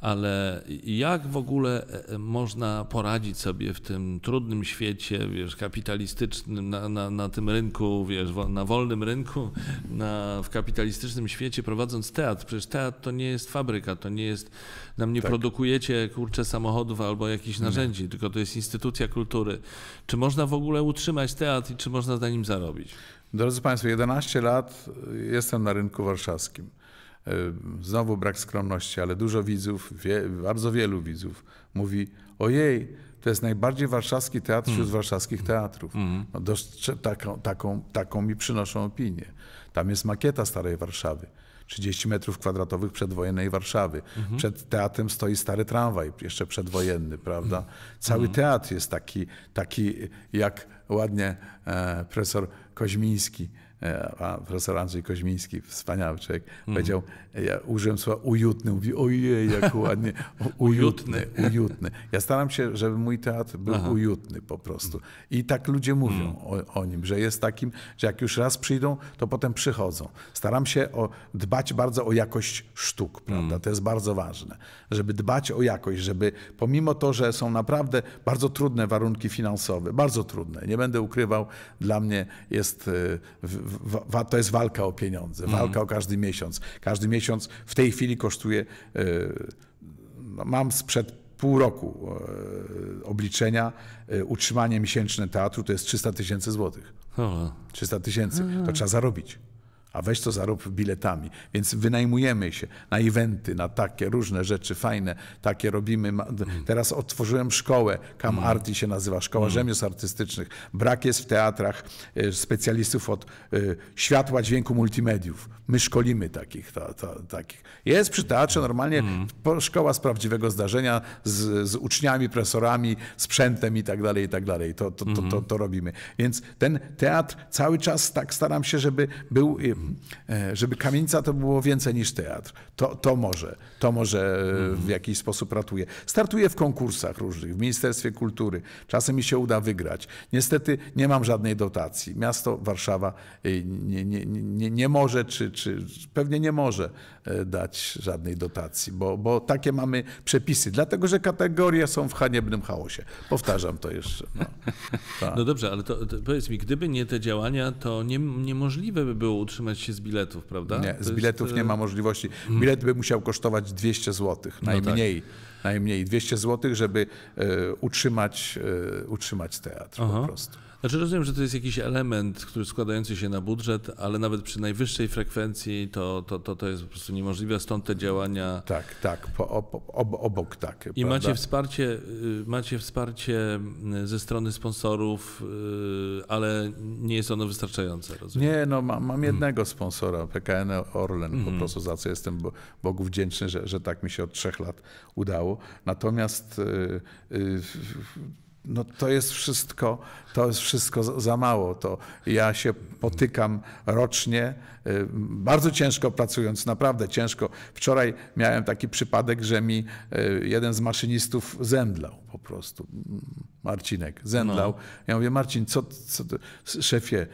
ale jak w ogóle e, e, można poradzić sobie w tym trudnym świecie, wiesz, kapitalistycznym, na, na, na tym rynku, wiesz, na wolnym rynku, na, w kapitalistycznym świecie prowadząc teatr? Przecież teatr to nie jest fabryka, to nie jest, nam nie tak. produkujecie kurcze samochodów albo jakichś narzędzi, nie. tylko to jest instytucja kultury. Czy można w ogóle utrzymać teatr i czy można za nim zarobić? Drodzy Państwo, 11 lat jestem na rynku warszawskim. E, znowu brak skromności, ale dużo widzów, wie, bardzo wielu widzów mówi: Ojej, to jest najbardziej warszawski teatr wśród mm. warszawskich teatrów. Mm. mm. No, taką, taką, taką mi przynoszą opinię. Tam jest makieta Starej Warszawy. 30 metrów kwadratowych przedwojennej Warszawy. Mhm. Przed teatrem stoi stary tramwaj, jeszcze przedwojenny, prawda? Mhm. Cały mhm. teatr jest taki, taki jak ładnie e, profesor Koźmiński E, a profesor Andrzej Koźmiński, wspaniały człowiek, mm. powiedział, ja użyłem słowa ujutny, mówi ojej, jak ładnie, ujutny, ujutny. Ja staram się, żeby mój teatr był Aha. ujutny po prostu. Mhm. I tak ludzie mówią mm. o, o, nim, że jest takim, że jak już raz przyjdą, to potem przychodzą. Staram się o, dbać bardzo o jakość sztuk, prawda? Mm. To jest bardzo ważne, żeby dbać o jakość, żeby pomimo to, że są naprawdę bardzo trudne warunki finansowe, bardzo trudne, nie będę ukrywał, dla mnie jest y, w, to jest walka o pieniądze, mhm. walka mm. o każdy miesiąc. Każdy miesiąc w tej chwili kosztuje, e, no, mam sprzed pół roku e, obliczenia e, utrzymanie miesięczne teatru to jest 300 tysięcy złotych. 300 tysięcy, to mhm. trzeba zarobić a weź to zarób biletami. Więc wynajmujemy się na eventy, na takie różne rzeczy fajne, takie robimy. Teraz otworzyłem szkołę, Cam mm. Arti się nazywa, Szkoła mm. Rzemiosł Artystycznych. Brak jest w teatrach e, specjalistów od e, światła, dźwięku, multimediów. My szkolimy takich. Ta, ta, takich. Jest przy teatrze normalnie mm. szkoła z prawdziwego zdarzenia, z, z, uczniami, profesorami, sprzętem i tak dalej, i tak dalej. To, to, to, to, mm-hmm. to robimy. Więc ten teatr cały czas tak staram się, żeby był e, E, żeby kamienica to było więcej niż teatr. To, to może, to może e, w mhm. jakiś sposób ratuje. Startuję w konkursach różnych, w Ministerstwie Kultury. Czasem mi się uda wygrać. Niestety nie mam żadnej dotacji. Miasto Warszawa e, nie, nie, nie, nie może, czy, czy pewnie nie może dać żadnej dotacji, bo, bo takie mamy przepisy. Dlatego, że kategorie są w haniebnym chaosie. Powtarzam to jeszcze. No, tak. no dobrze, ale to, to powiedz mi, gdyby nie te działania, to nie, niemożliwe by było utrzymać utrzymać się z biletów, prawda? Nie, to z biletów jest... nie e, ma możliwości. Mm. Bilet by musiał kosztować 200 zł, no najmniej. No tak najmniej 200 zł, żeby y, utrzymać, y, utrzymać teatr Aha. po prostu. Znaczy rozumiem, że to jest jakiś element, który składający się na budżet, ale nawet przy najwyższej frekwencji to, to, to, to jest po prostu niemożliwe, stąd te działania. Tak, tak, po, ob, obok tak. I macie wsparcie, y, macie wsparcie y, ze strony sponsorów, y, ale nie jest ono wystarczające, rozumiem? Nie, no mam, mam mm. jednego sponsora, PKN Orlen, po mm. prostu za co jestem Bogu wdzięczny, że, że tak mi się od trzech lat udało. Natomiast yy, yy, no to jest wszystko, to jest wszystko za mało. To ja się potykam rocznie Y, bardzo ciężko pracując, naprawdę ciężko. Wczoraj miałem taki przypadek, że mi y, jeden z maszynistów zemdlał po prostu. Marcinek zemdlał. No. Ja mówię, Marcin, co, co to? szefie,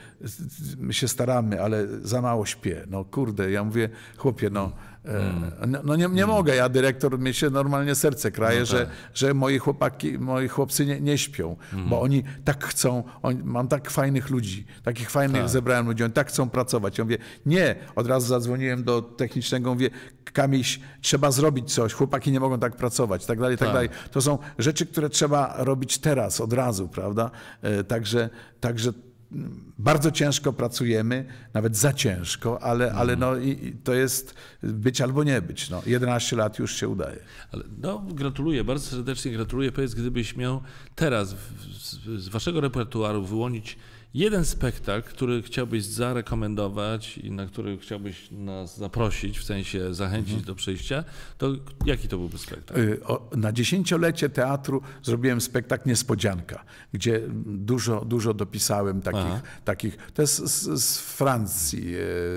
my się staramy, ale za mało śpię. No kurde, ja mówię, chłopie, no. E, mm. No, no, nie, nie mm. mogę, ja dyrektor, mi się normalnie serce kraje, no tak. że, że moi chłopaki, moi chłopcy nie, nie śpią, bo mm. oni tak chcą, mam tak fajnych ludzi, takich fajnych tak. zebrałem ludzi, oni tak chcą pracować. Ja mówię, nie, od razu zadzwoniłem do technicznego, mówię, Kamiś, trzeba zrobić coś, chłopaki nie mogą tak pracować, tak dalej, tak, tak dalej. To są rzeczy, które trzeba robić teraz, od razu, prawda? E, także, także mm, bardzo ciężko pracujemy, nawet za ciężko, ale, mhm. ale no, i, i to jest być albo nie być. No. 11 lat już się udaje. Ale, no, gratuluję, bardzo serdecznie gratuluję. Powiedz, gdybyś miał teraz w, z, z waszego repertuaru wyłonić Jeden spektakl, który chciałbyś zarekomendować i na który chciałbyś nas zaprosić, w sensie zachęcić mhm. do przyjścia, to jaki to byłby spektakl? Y, na dziesięciolecie teatru zrobiłem spektakl Niespodzianka, gdzie dużo, dużo dopisałem takich. takich to jest z, z Francji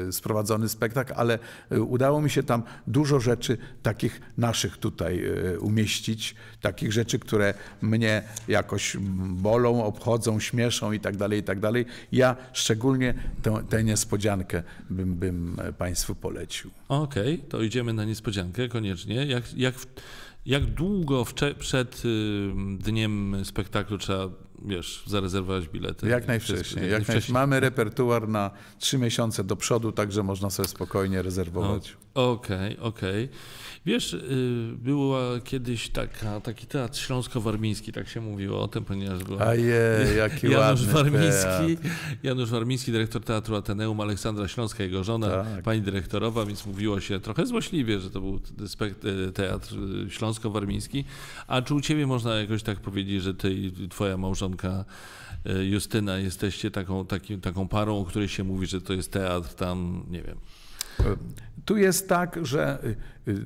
y, sprowadzony spektakl, ale y, udało mi się tam dużo rzeczy takich naszych tutaj umieścić, takich rzeczy, które mnie jakoś mm, bolą, obchodzą, śmieszą i tak dalej, i tak dalej dalej. Ja szczególnie tę, tę niespodziankę bym, bym, e, Państwu polecił. Okej, okay, to idziemy na niespodziankę koniecznie. Jak, jak, jak długo przed y, dniem spektaklu trzeba wiesz, zarezerwować bilety. Jak najwcześniej. Jak jak najwcześniej. Mamy repertuar na trzy miesiące do przodu, także można sobie spokojnie rezerwować. No. Okej, okay, okej. Okay. Wiesz, y, była kiedyś taka, taki teatr śląsko-warmiński, tak się mówiło o tym, ponieważ był jaki Janusz Warmiński, teatr. Janusz Warmiński, dyrektor Teatru Ateneum, Aleksandra Śląska, jego żona, tak. pani dyrektorowa, więc mówiło się trochę złośliwie, że to był y, teatr y, śląsko-warmiński. A czy u ciebie można jakoś tak powiedzieć, że ty i twoja małżonka Justyna jesteście taką, taki, taką parą, o której się mówi, że to jest teatr tam, nie wiem, E, tu jest tak, że y, y,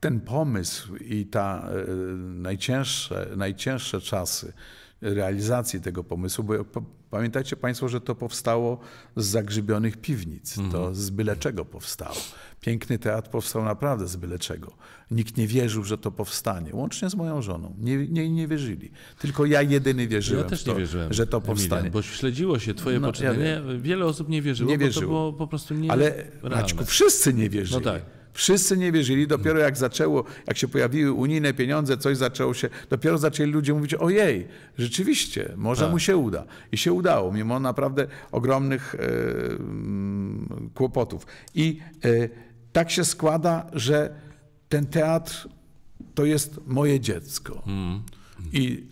ten pomysł i ta e, najcięższe, najcięższe czasy realizacji tego pomysłu, bo pamiętajcie Państwo, że to powstało z zagrzybionych piwnic, to mhm. z byle czego powstało. Piękny teatr powstał naprawdę z byle czego. Nikt nie wierzył, że to powstanie, łącznie z moją żoną. Nie, nie, nie wierzyli. Tylko ja jedyny wierzyłem, ja też to, nie wierzyłem że to powstanie. Emilia, bo śledziło się twoje no, Ja Wiele osób nie wierzyło, nie wierzyło. bo to było po prostu nie Ale Maćku, wszyscy nie no wierzyli. No tak. Wszyscy nie wierzyli, dopiero jak zaczęło, jak się pojawiły unijne pieniądze, coś zaczęło się, dopiero zaczęli ludzie mówić, ojej, rzeczywiście, może tak. mu się uda. I się udało, mimo naprawdę ogromnych e, mm, kłopotów. I e, tak się składa, że ten teatr to jest moje dziecko. Hmm. I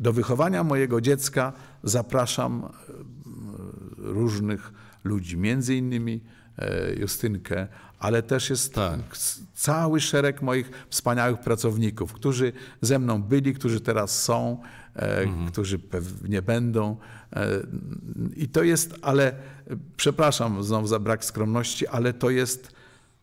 do wychowania mojego dziecka zapraszam e, różnych ludzi, między innymi Justynkę, ale też jest tak. cały szereg moich wspaniałych pracowników, którzy ze mną byli, którzy teraz są, e, mhm. którzy pewnie będą. E, I to jest, ale przepraszam znowu za brak skromności, ale to jest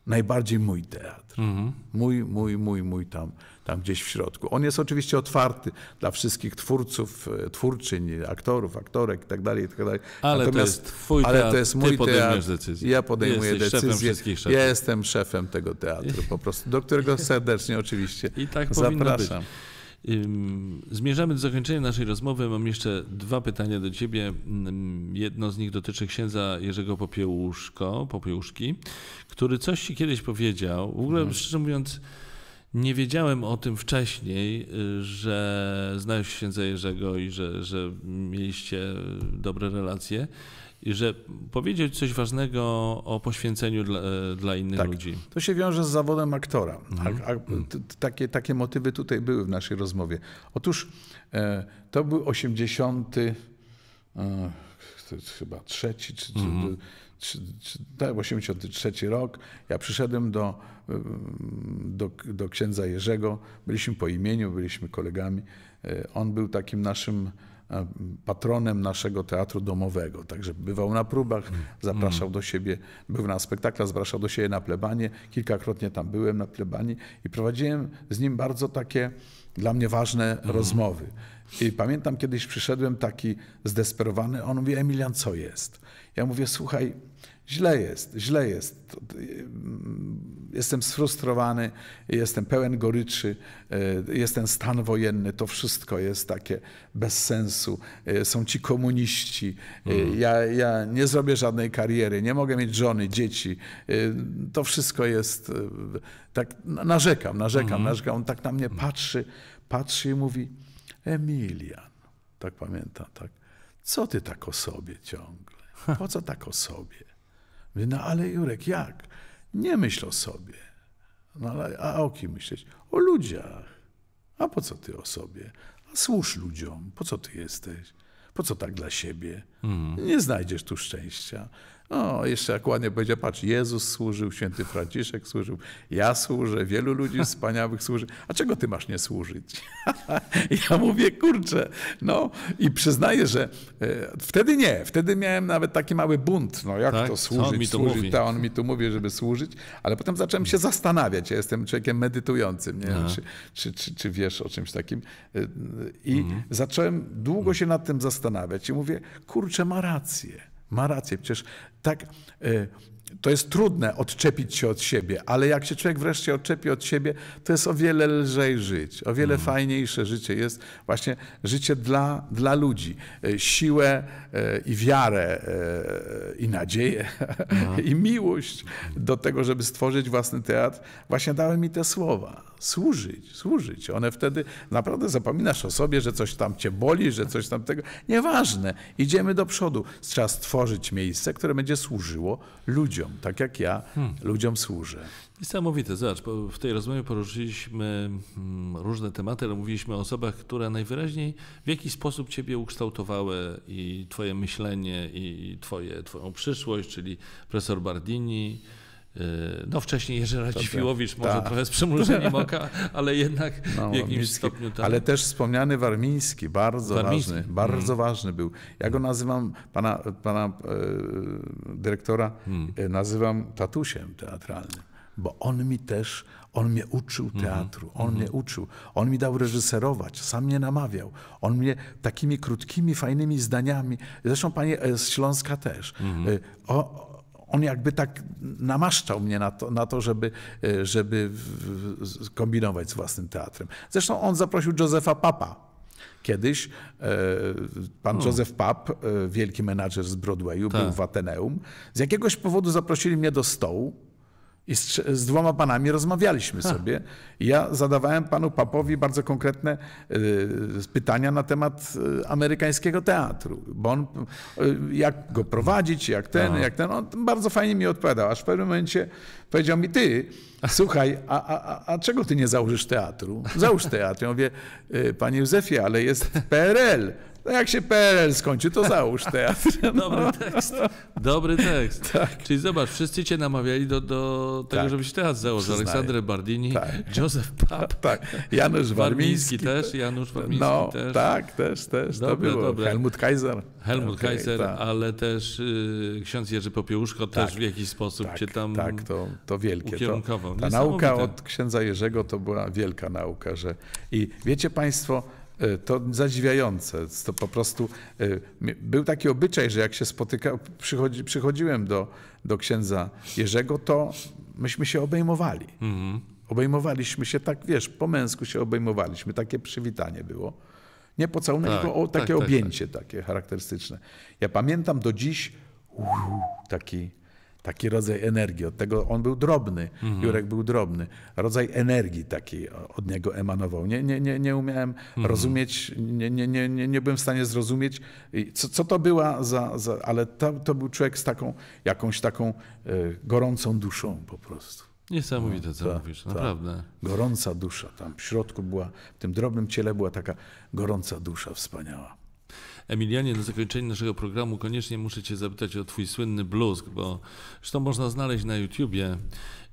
najbardziej mój teatr. Mhm. Mój, mój, mój, mój tam tam gdzieś w środku. On jest oczywiście otwarty dla wszystkich twórców, e, twórczyń, aktorów, aktorek itd. Tak tak ale Natomiast, to jest twój ale teatr, to jest mój ty decyzję. Ja podejmuję Jesteś decyzję. Szefem wszystkich szefów. Ja jestem szefem tego teatru po prostu, do którego serdecznie oczywiście I tak zapraszam. Zmierzamy do zakończenia naszej rozmowy. Mam jeszcze dwa pytania do ciebie. Jedno z nich dotyczy księdza Jerzego Popiełuszko, Popiełuszki, który coś ci kiedyś powiedział. W ogóle, mhm. szczerze mówiąc, nie wiedziałem o tym wcześniej, y, że znałeś księdza Jerzego i że, że mieliście dobre relacje i że powiedzieć coś ważnego o poświęceniu dla, e, dla innych tak. ludzi. To się wiąże z zawodem aktora. Mhm. A, a, mhm. t, takie, takie motywy tutaj były w naszej rozmowie. Otóż e, to był 80. E, chyba trzeci, czy, mhm. 83 tak, rok, ja przyszedłem do, do, do księdza Jerzego, byliśmy po imieniu, byliśmy kolegami. E, on był takim naszym e, patronem naszego teatru domowego. Także bywał na próbach, mm. zapraszał mm. do siebie, był na spektaklach, zapraszał do siebie na plebanie. Kilkakrotnie tam byłem na plebanii i prowadziłem z nim bardzo takie dla mnie ważne mm. rozmowy. I pamiętam kiedyś przyszedłem taki zdesperowany, on mówi, Emilian, co jest? Ja mówię, słuchaj, źle jest, źle jest. Y, mm, jestem sfrustrowany, jestem pełen goryczy, y, jest ten stan wojenny, to wszystko jest takie bez sensu. Y, są ci komuniści, mhm. ja, ja nie zrobię żadnej kariery, nie mogę mieć żony, dzieci. To wszystko jest, tak narzekam, narzekam, mhm. narzekam. On tak na mnie mhm. patrzy, patrzy i mówi, Emilian, tak pamiętam, tak, co ty tak o sobie ciągle? Po co tak o sobie? Mówię, no ale Jurek, jak? Nie myśl o sobie. No ale, a o kim myśleć? O ludziach. A po co ty o sobie? A służ ludziom. Po co ty jesteś? Po co tak dla siebie? Mm. Nie znajdziesz tu szczęścia. No, jeszcze jak ładnie powiedział, patrz, Jezus służył, święty Franciszek służył, ja służę, wielu ludzi wspaniałych służy. A czego ty masz nie służyć? ja mówię, kurczę, no i przyznaję, że e, wtedy nie, wtedy miałem nawet taki mały bunt, no jak tak? to służyć, on służyć, Ta, on mi tu mówi, żeby służyć, ale potem zacząłem się zastanawiać, ja jestem człowiekiem medytującym, nie wiem, czy, czy, czy, czy, wiesz o czymś takim e, i mhm. zacząłem długo się nad tym zastanawiać i mówię, kurczę, ma rację. Ma rację, przecież tak e, to jest trudne odczepić się od siebie, ale jak się człowiek wreszcie odczepi od siebie, to jest o wiele lżej żyć, o wiele mm. fajniejsze życie jest właśnie życie dla, dla ludzi. E, siłę e, i wiarę e, i nadzieję mm. i miłość do tego, żeby stworzyć własny teatr, właśnie dały mi te słowa. Służyć, służyć. One wtedy naprawdę zapominasz o sobie, że coś tam cię boli, że coś tam tego. Nieważne. Idziemy do przodu. Trzeba stworzyć miejsce, które będzie służyło ludziom ludziom, tak jak ja hmm. ludziom służę. Niesamowite, zobacz, w tej rozmowie poruszyliśmy hmm, różne tematy, ale mówiliśmy o osobach, które najwyraźniej w jakiś sposób ciebie ukształtowały i twoje myślenie, i twoje, twoją przyszłość, czyli profesor Bardini, Y, no wcześniej Jerzy Radziwiłowicz może ta. trochę z przymrużeniem oka, ale jednak no, w jakimś stopniu tak. Ale też wspomniany Warmiński, bardzo Warmiński. ważny, mm. bardzo ważny był. Ja go nazywam, pana, pana e, dyrektora mm. e, nazywam tatusiem teatralnym, bo on mi też, on mnie uczył mhm. teatru, on mm mnie uczył, on mi dał reżyserować, sam mnie namawiał. On mnie takimi krótkimi, fajnymi zdaniami, zresztą panie z Śląska też, mm o, on jakby tak namaszczał mnie na to, na to żeby, e, żeby kombinować z własnym teatrem. Zresztą on zaprosił Józefa Papa, Kiedyś e, pan hmm. Joseph Papp, e, wielki menadżer z Broadwayu, tak. był w Ateneum. Z jakiegoś powodu zaprosili mnie do stołu i z, z, dwoma panami rozmawialiśmy sobie. Ja zadawałem panu papowi bardzo konkretne y, pytania na temat y, amerykańskiego teatru, bo on, y, jak go prowadzić, jak ten, Aha. jak ten. On bardzo fajnie mi odpowiadał, aż w pewnym momencie powiedział mi, ty, słuchaj, a, a, a czego ty nie założysz teatru? Załóż teatr. Ja mówię, y, panie Józefie, ale jest PRL. No jak się PRL skończy, to załóż teatr. No. Dobry tekst. Dobry tekst. Tak. Czyli zobacz, wszyscy cię namawiali do, do tego, tak. żebyś teatr założył. Aleksandrę Bardini, tak. Józef Pap. Tak. Janusz Warmiński, też. Janusz no, Warmiński no, też. Tak, też, też. Dobre, to było. Dobre. Helmut Kaiser. Helmut okay, Kaiser, tak. ale też y, ksiądz Jerzy Popiełuszko też tak. w jakiś sposób tak, cię tam Tak, to, to wielkie. Ukierunkował. To, ta nauka od księdza Jerzego to była wielka nauka. Że... I wiecie państwo, E, to zadziwiające. To po prostu e, był taki obyczaj, że jak się spotykał, przychodzi, przychodziłem do, do księdza Jerzego, to myśmy się obejmowali. Mhm. Obejmowaliśmy się tak, wiesz, po męsku się obejmowaliśmy. Takie przywitanie było. Nie pocałunek, tak, tylko o, tak, takie tak, tak. objęcie tak, tak. takie charakterystyczne. Ja pamiętam do dziś uu, taki taki rodzaj energii. Od tego on był drobny, mhm. Jurek był drobny. Rodzaj energii takiej od niego emanował. Nie, nie, nie, nie umiałem mhm. rozumieć, nie, nie, nie, nie, byłem w stanie zrozumieć, co, co to była za... za ale to, to był człowiek z taką, jakąś taką e, gorącą duszą po prostu. Niesamowite, co no, ta, mówisz, naprawdę. Ta gorąca dusza tam w środku była, w tym drobnym ciele była taka gorąca dusza wspaniała. Emilianie, na zakończenie naszego programu koniecznie muszę Cię zapytać o Twój słynny bluzg, bo zresztą można znaleźć na YouTubie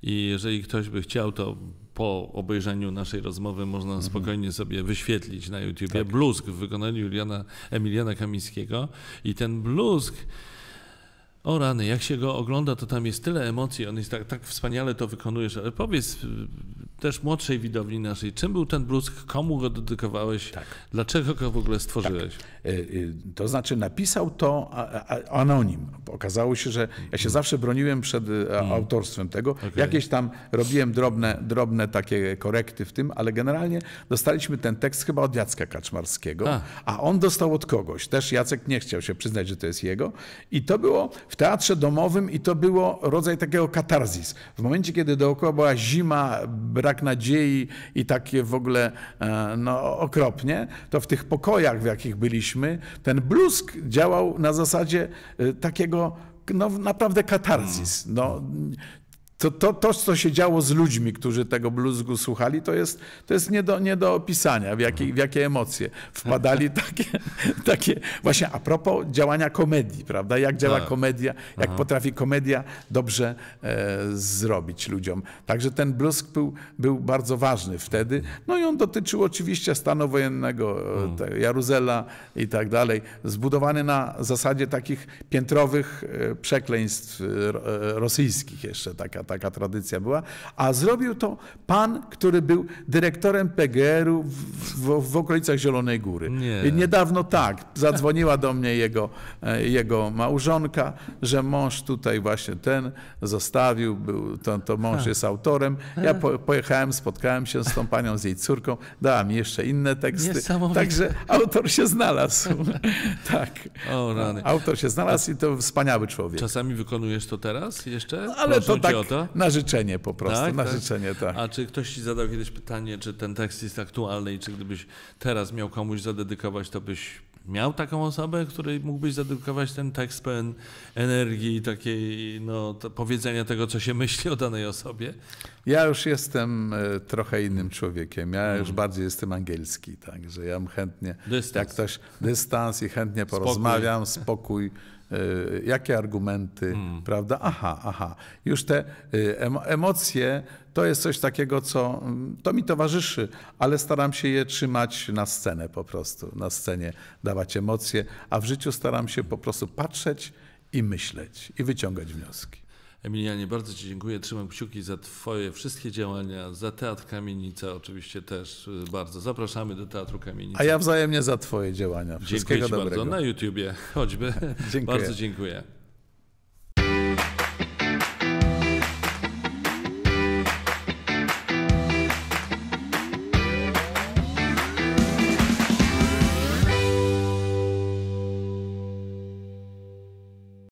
i jeżeli ktoś by chciał, to po obejrzeniu naszej rozmowy można mhm. spokojnie sobie wyświetlić na YouTubie tak. bluzg w wykonaniu Juliana, Emiliana Kamińskiego i ten bluzg o rany, jak się go ogląda, to tam jest tyle emocji, on jest tak, tak wspaniale to wykonujesz, ale powiedz y, też młodszej widowni naszej, czym był ten brusk, komu go dedykowałeś, tak. dlaczego go w ogóle stworzyłeś? Tak. E, e, to znaczy napisał to anonim. Okazało się, że ja się mhm. zawsze broniłem przed hmm. autorstwem tego. Okay. Jakieś tam robiłem drobne, drobne takie korekty w tym, ale generalnie dostaliśmy ten tekst chyba od Jacka Kaczmarskiego, a. a on dostał od kogoś. Też Jacek nie chciał się przyznać, że to jest jego i to było w teatrze domowym i to było rodzaj takiego katarzis. W momencie, kiedy dookoła była zima, brak nadziei i takie w ogóle e, no, okropnie, to w tych pokojach, w jakich byliśmy, ten blusk działał na zasadzie e, takiego no, naprawdę katarzis. No, to, to, to, co się działo z ludźmi, którzy tego bluzgu słuchali, to jest, to jest nie, do, nie do opisania, w jakie, w jakie emocje wpadali takie, takie. Właśnie a propos działania komedii, prawda? Jak działa tak. komedia, jak Aha. potrafi komedia dobrze e, zrobić ludziom. Także ten bluzg był, był bardzo ważny wtedy. No i on dotyczył oczywiście stanu wojennego, e, hmm. te, Jaruzela i tak dalej. Zbudowany na zasadzie takich piętrowych e, przekleństw e, rosyjskich jeszcze taka taka tradycja była, a zrobił to pan, który był dyrektorem PGR-u w, w, w okolicach Zielonej Góry. Nie. Niedawno tak, zadzwoniła do mnie jego, e, jego małżonka, że mąż tutaj właśnie ten zostawił, był, to, to mąż jest autorem. Ja po, pojechałem, spotkałem się z tą panią, z jej córką, dała mi jeszcze inne teksty. Także autor się znalazł. tak. O, rany. Autor się znalazł i to wspaniały człowiek. Czasami wykonujesz to teraz jeszcze? No, ale Proszę to tak, o to? Na życzenie po prostu, tak, na tak? życzenie, tak. A czy ktoś ci zadał kiedyś pytanie, czy ten tekst jest aktualny i czy gdybyś teraz miał komuś zadedykować, to byś miał taką osobę, której mógłbyś zadedykować ten tekst pełen energii takiej, no, powiedzenia tego, co się myśli o danej osobie? Ja już jestem e, trochę innym człowiekiem. Ja mm. już bardziej jestem angielski, także ja chętnie, dystans. jak ktoś dystans i chętnie porozmawiam, spokój, spokój Y, jakie argumenty, hmm. prawda? Aha, aha. Już te y, emocje to jest coś takiego, co mm, to mi towarzyszy, ale staram się je trzymać na scenę po prostu, na scenie dawać emocje, a w życiu staram się po prostu patrzeć i myśleć i wyciągać wnioski. Emilianie, bardzo Ci dziękuję. Trzymam kciuki za Twoje wszystkie działania, za Teatr Kamienica oczywiście też y, bardzo. Zapraszamy do Teatru Kamienica. A ja wzajemnie za Twoje działania. Wszystkiego dziękuję Ci dobrego. bardzo. Na YouTubie choćby. bardzo dziękuję.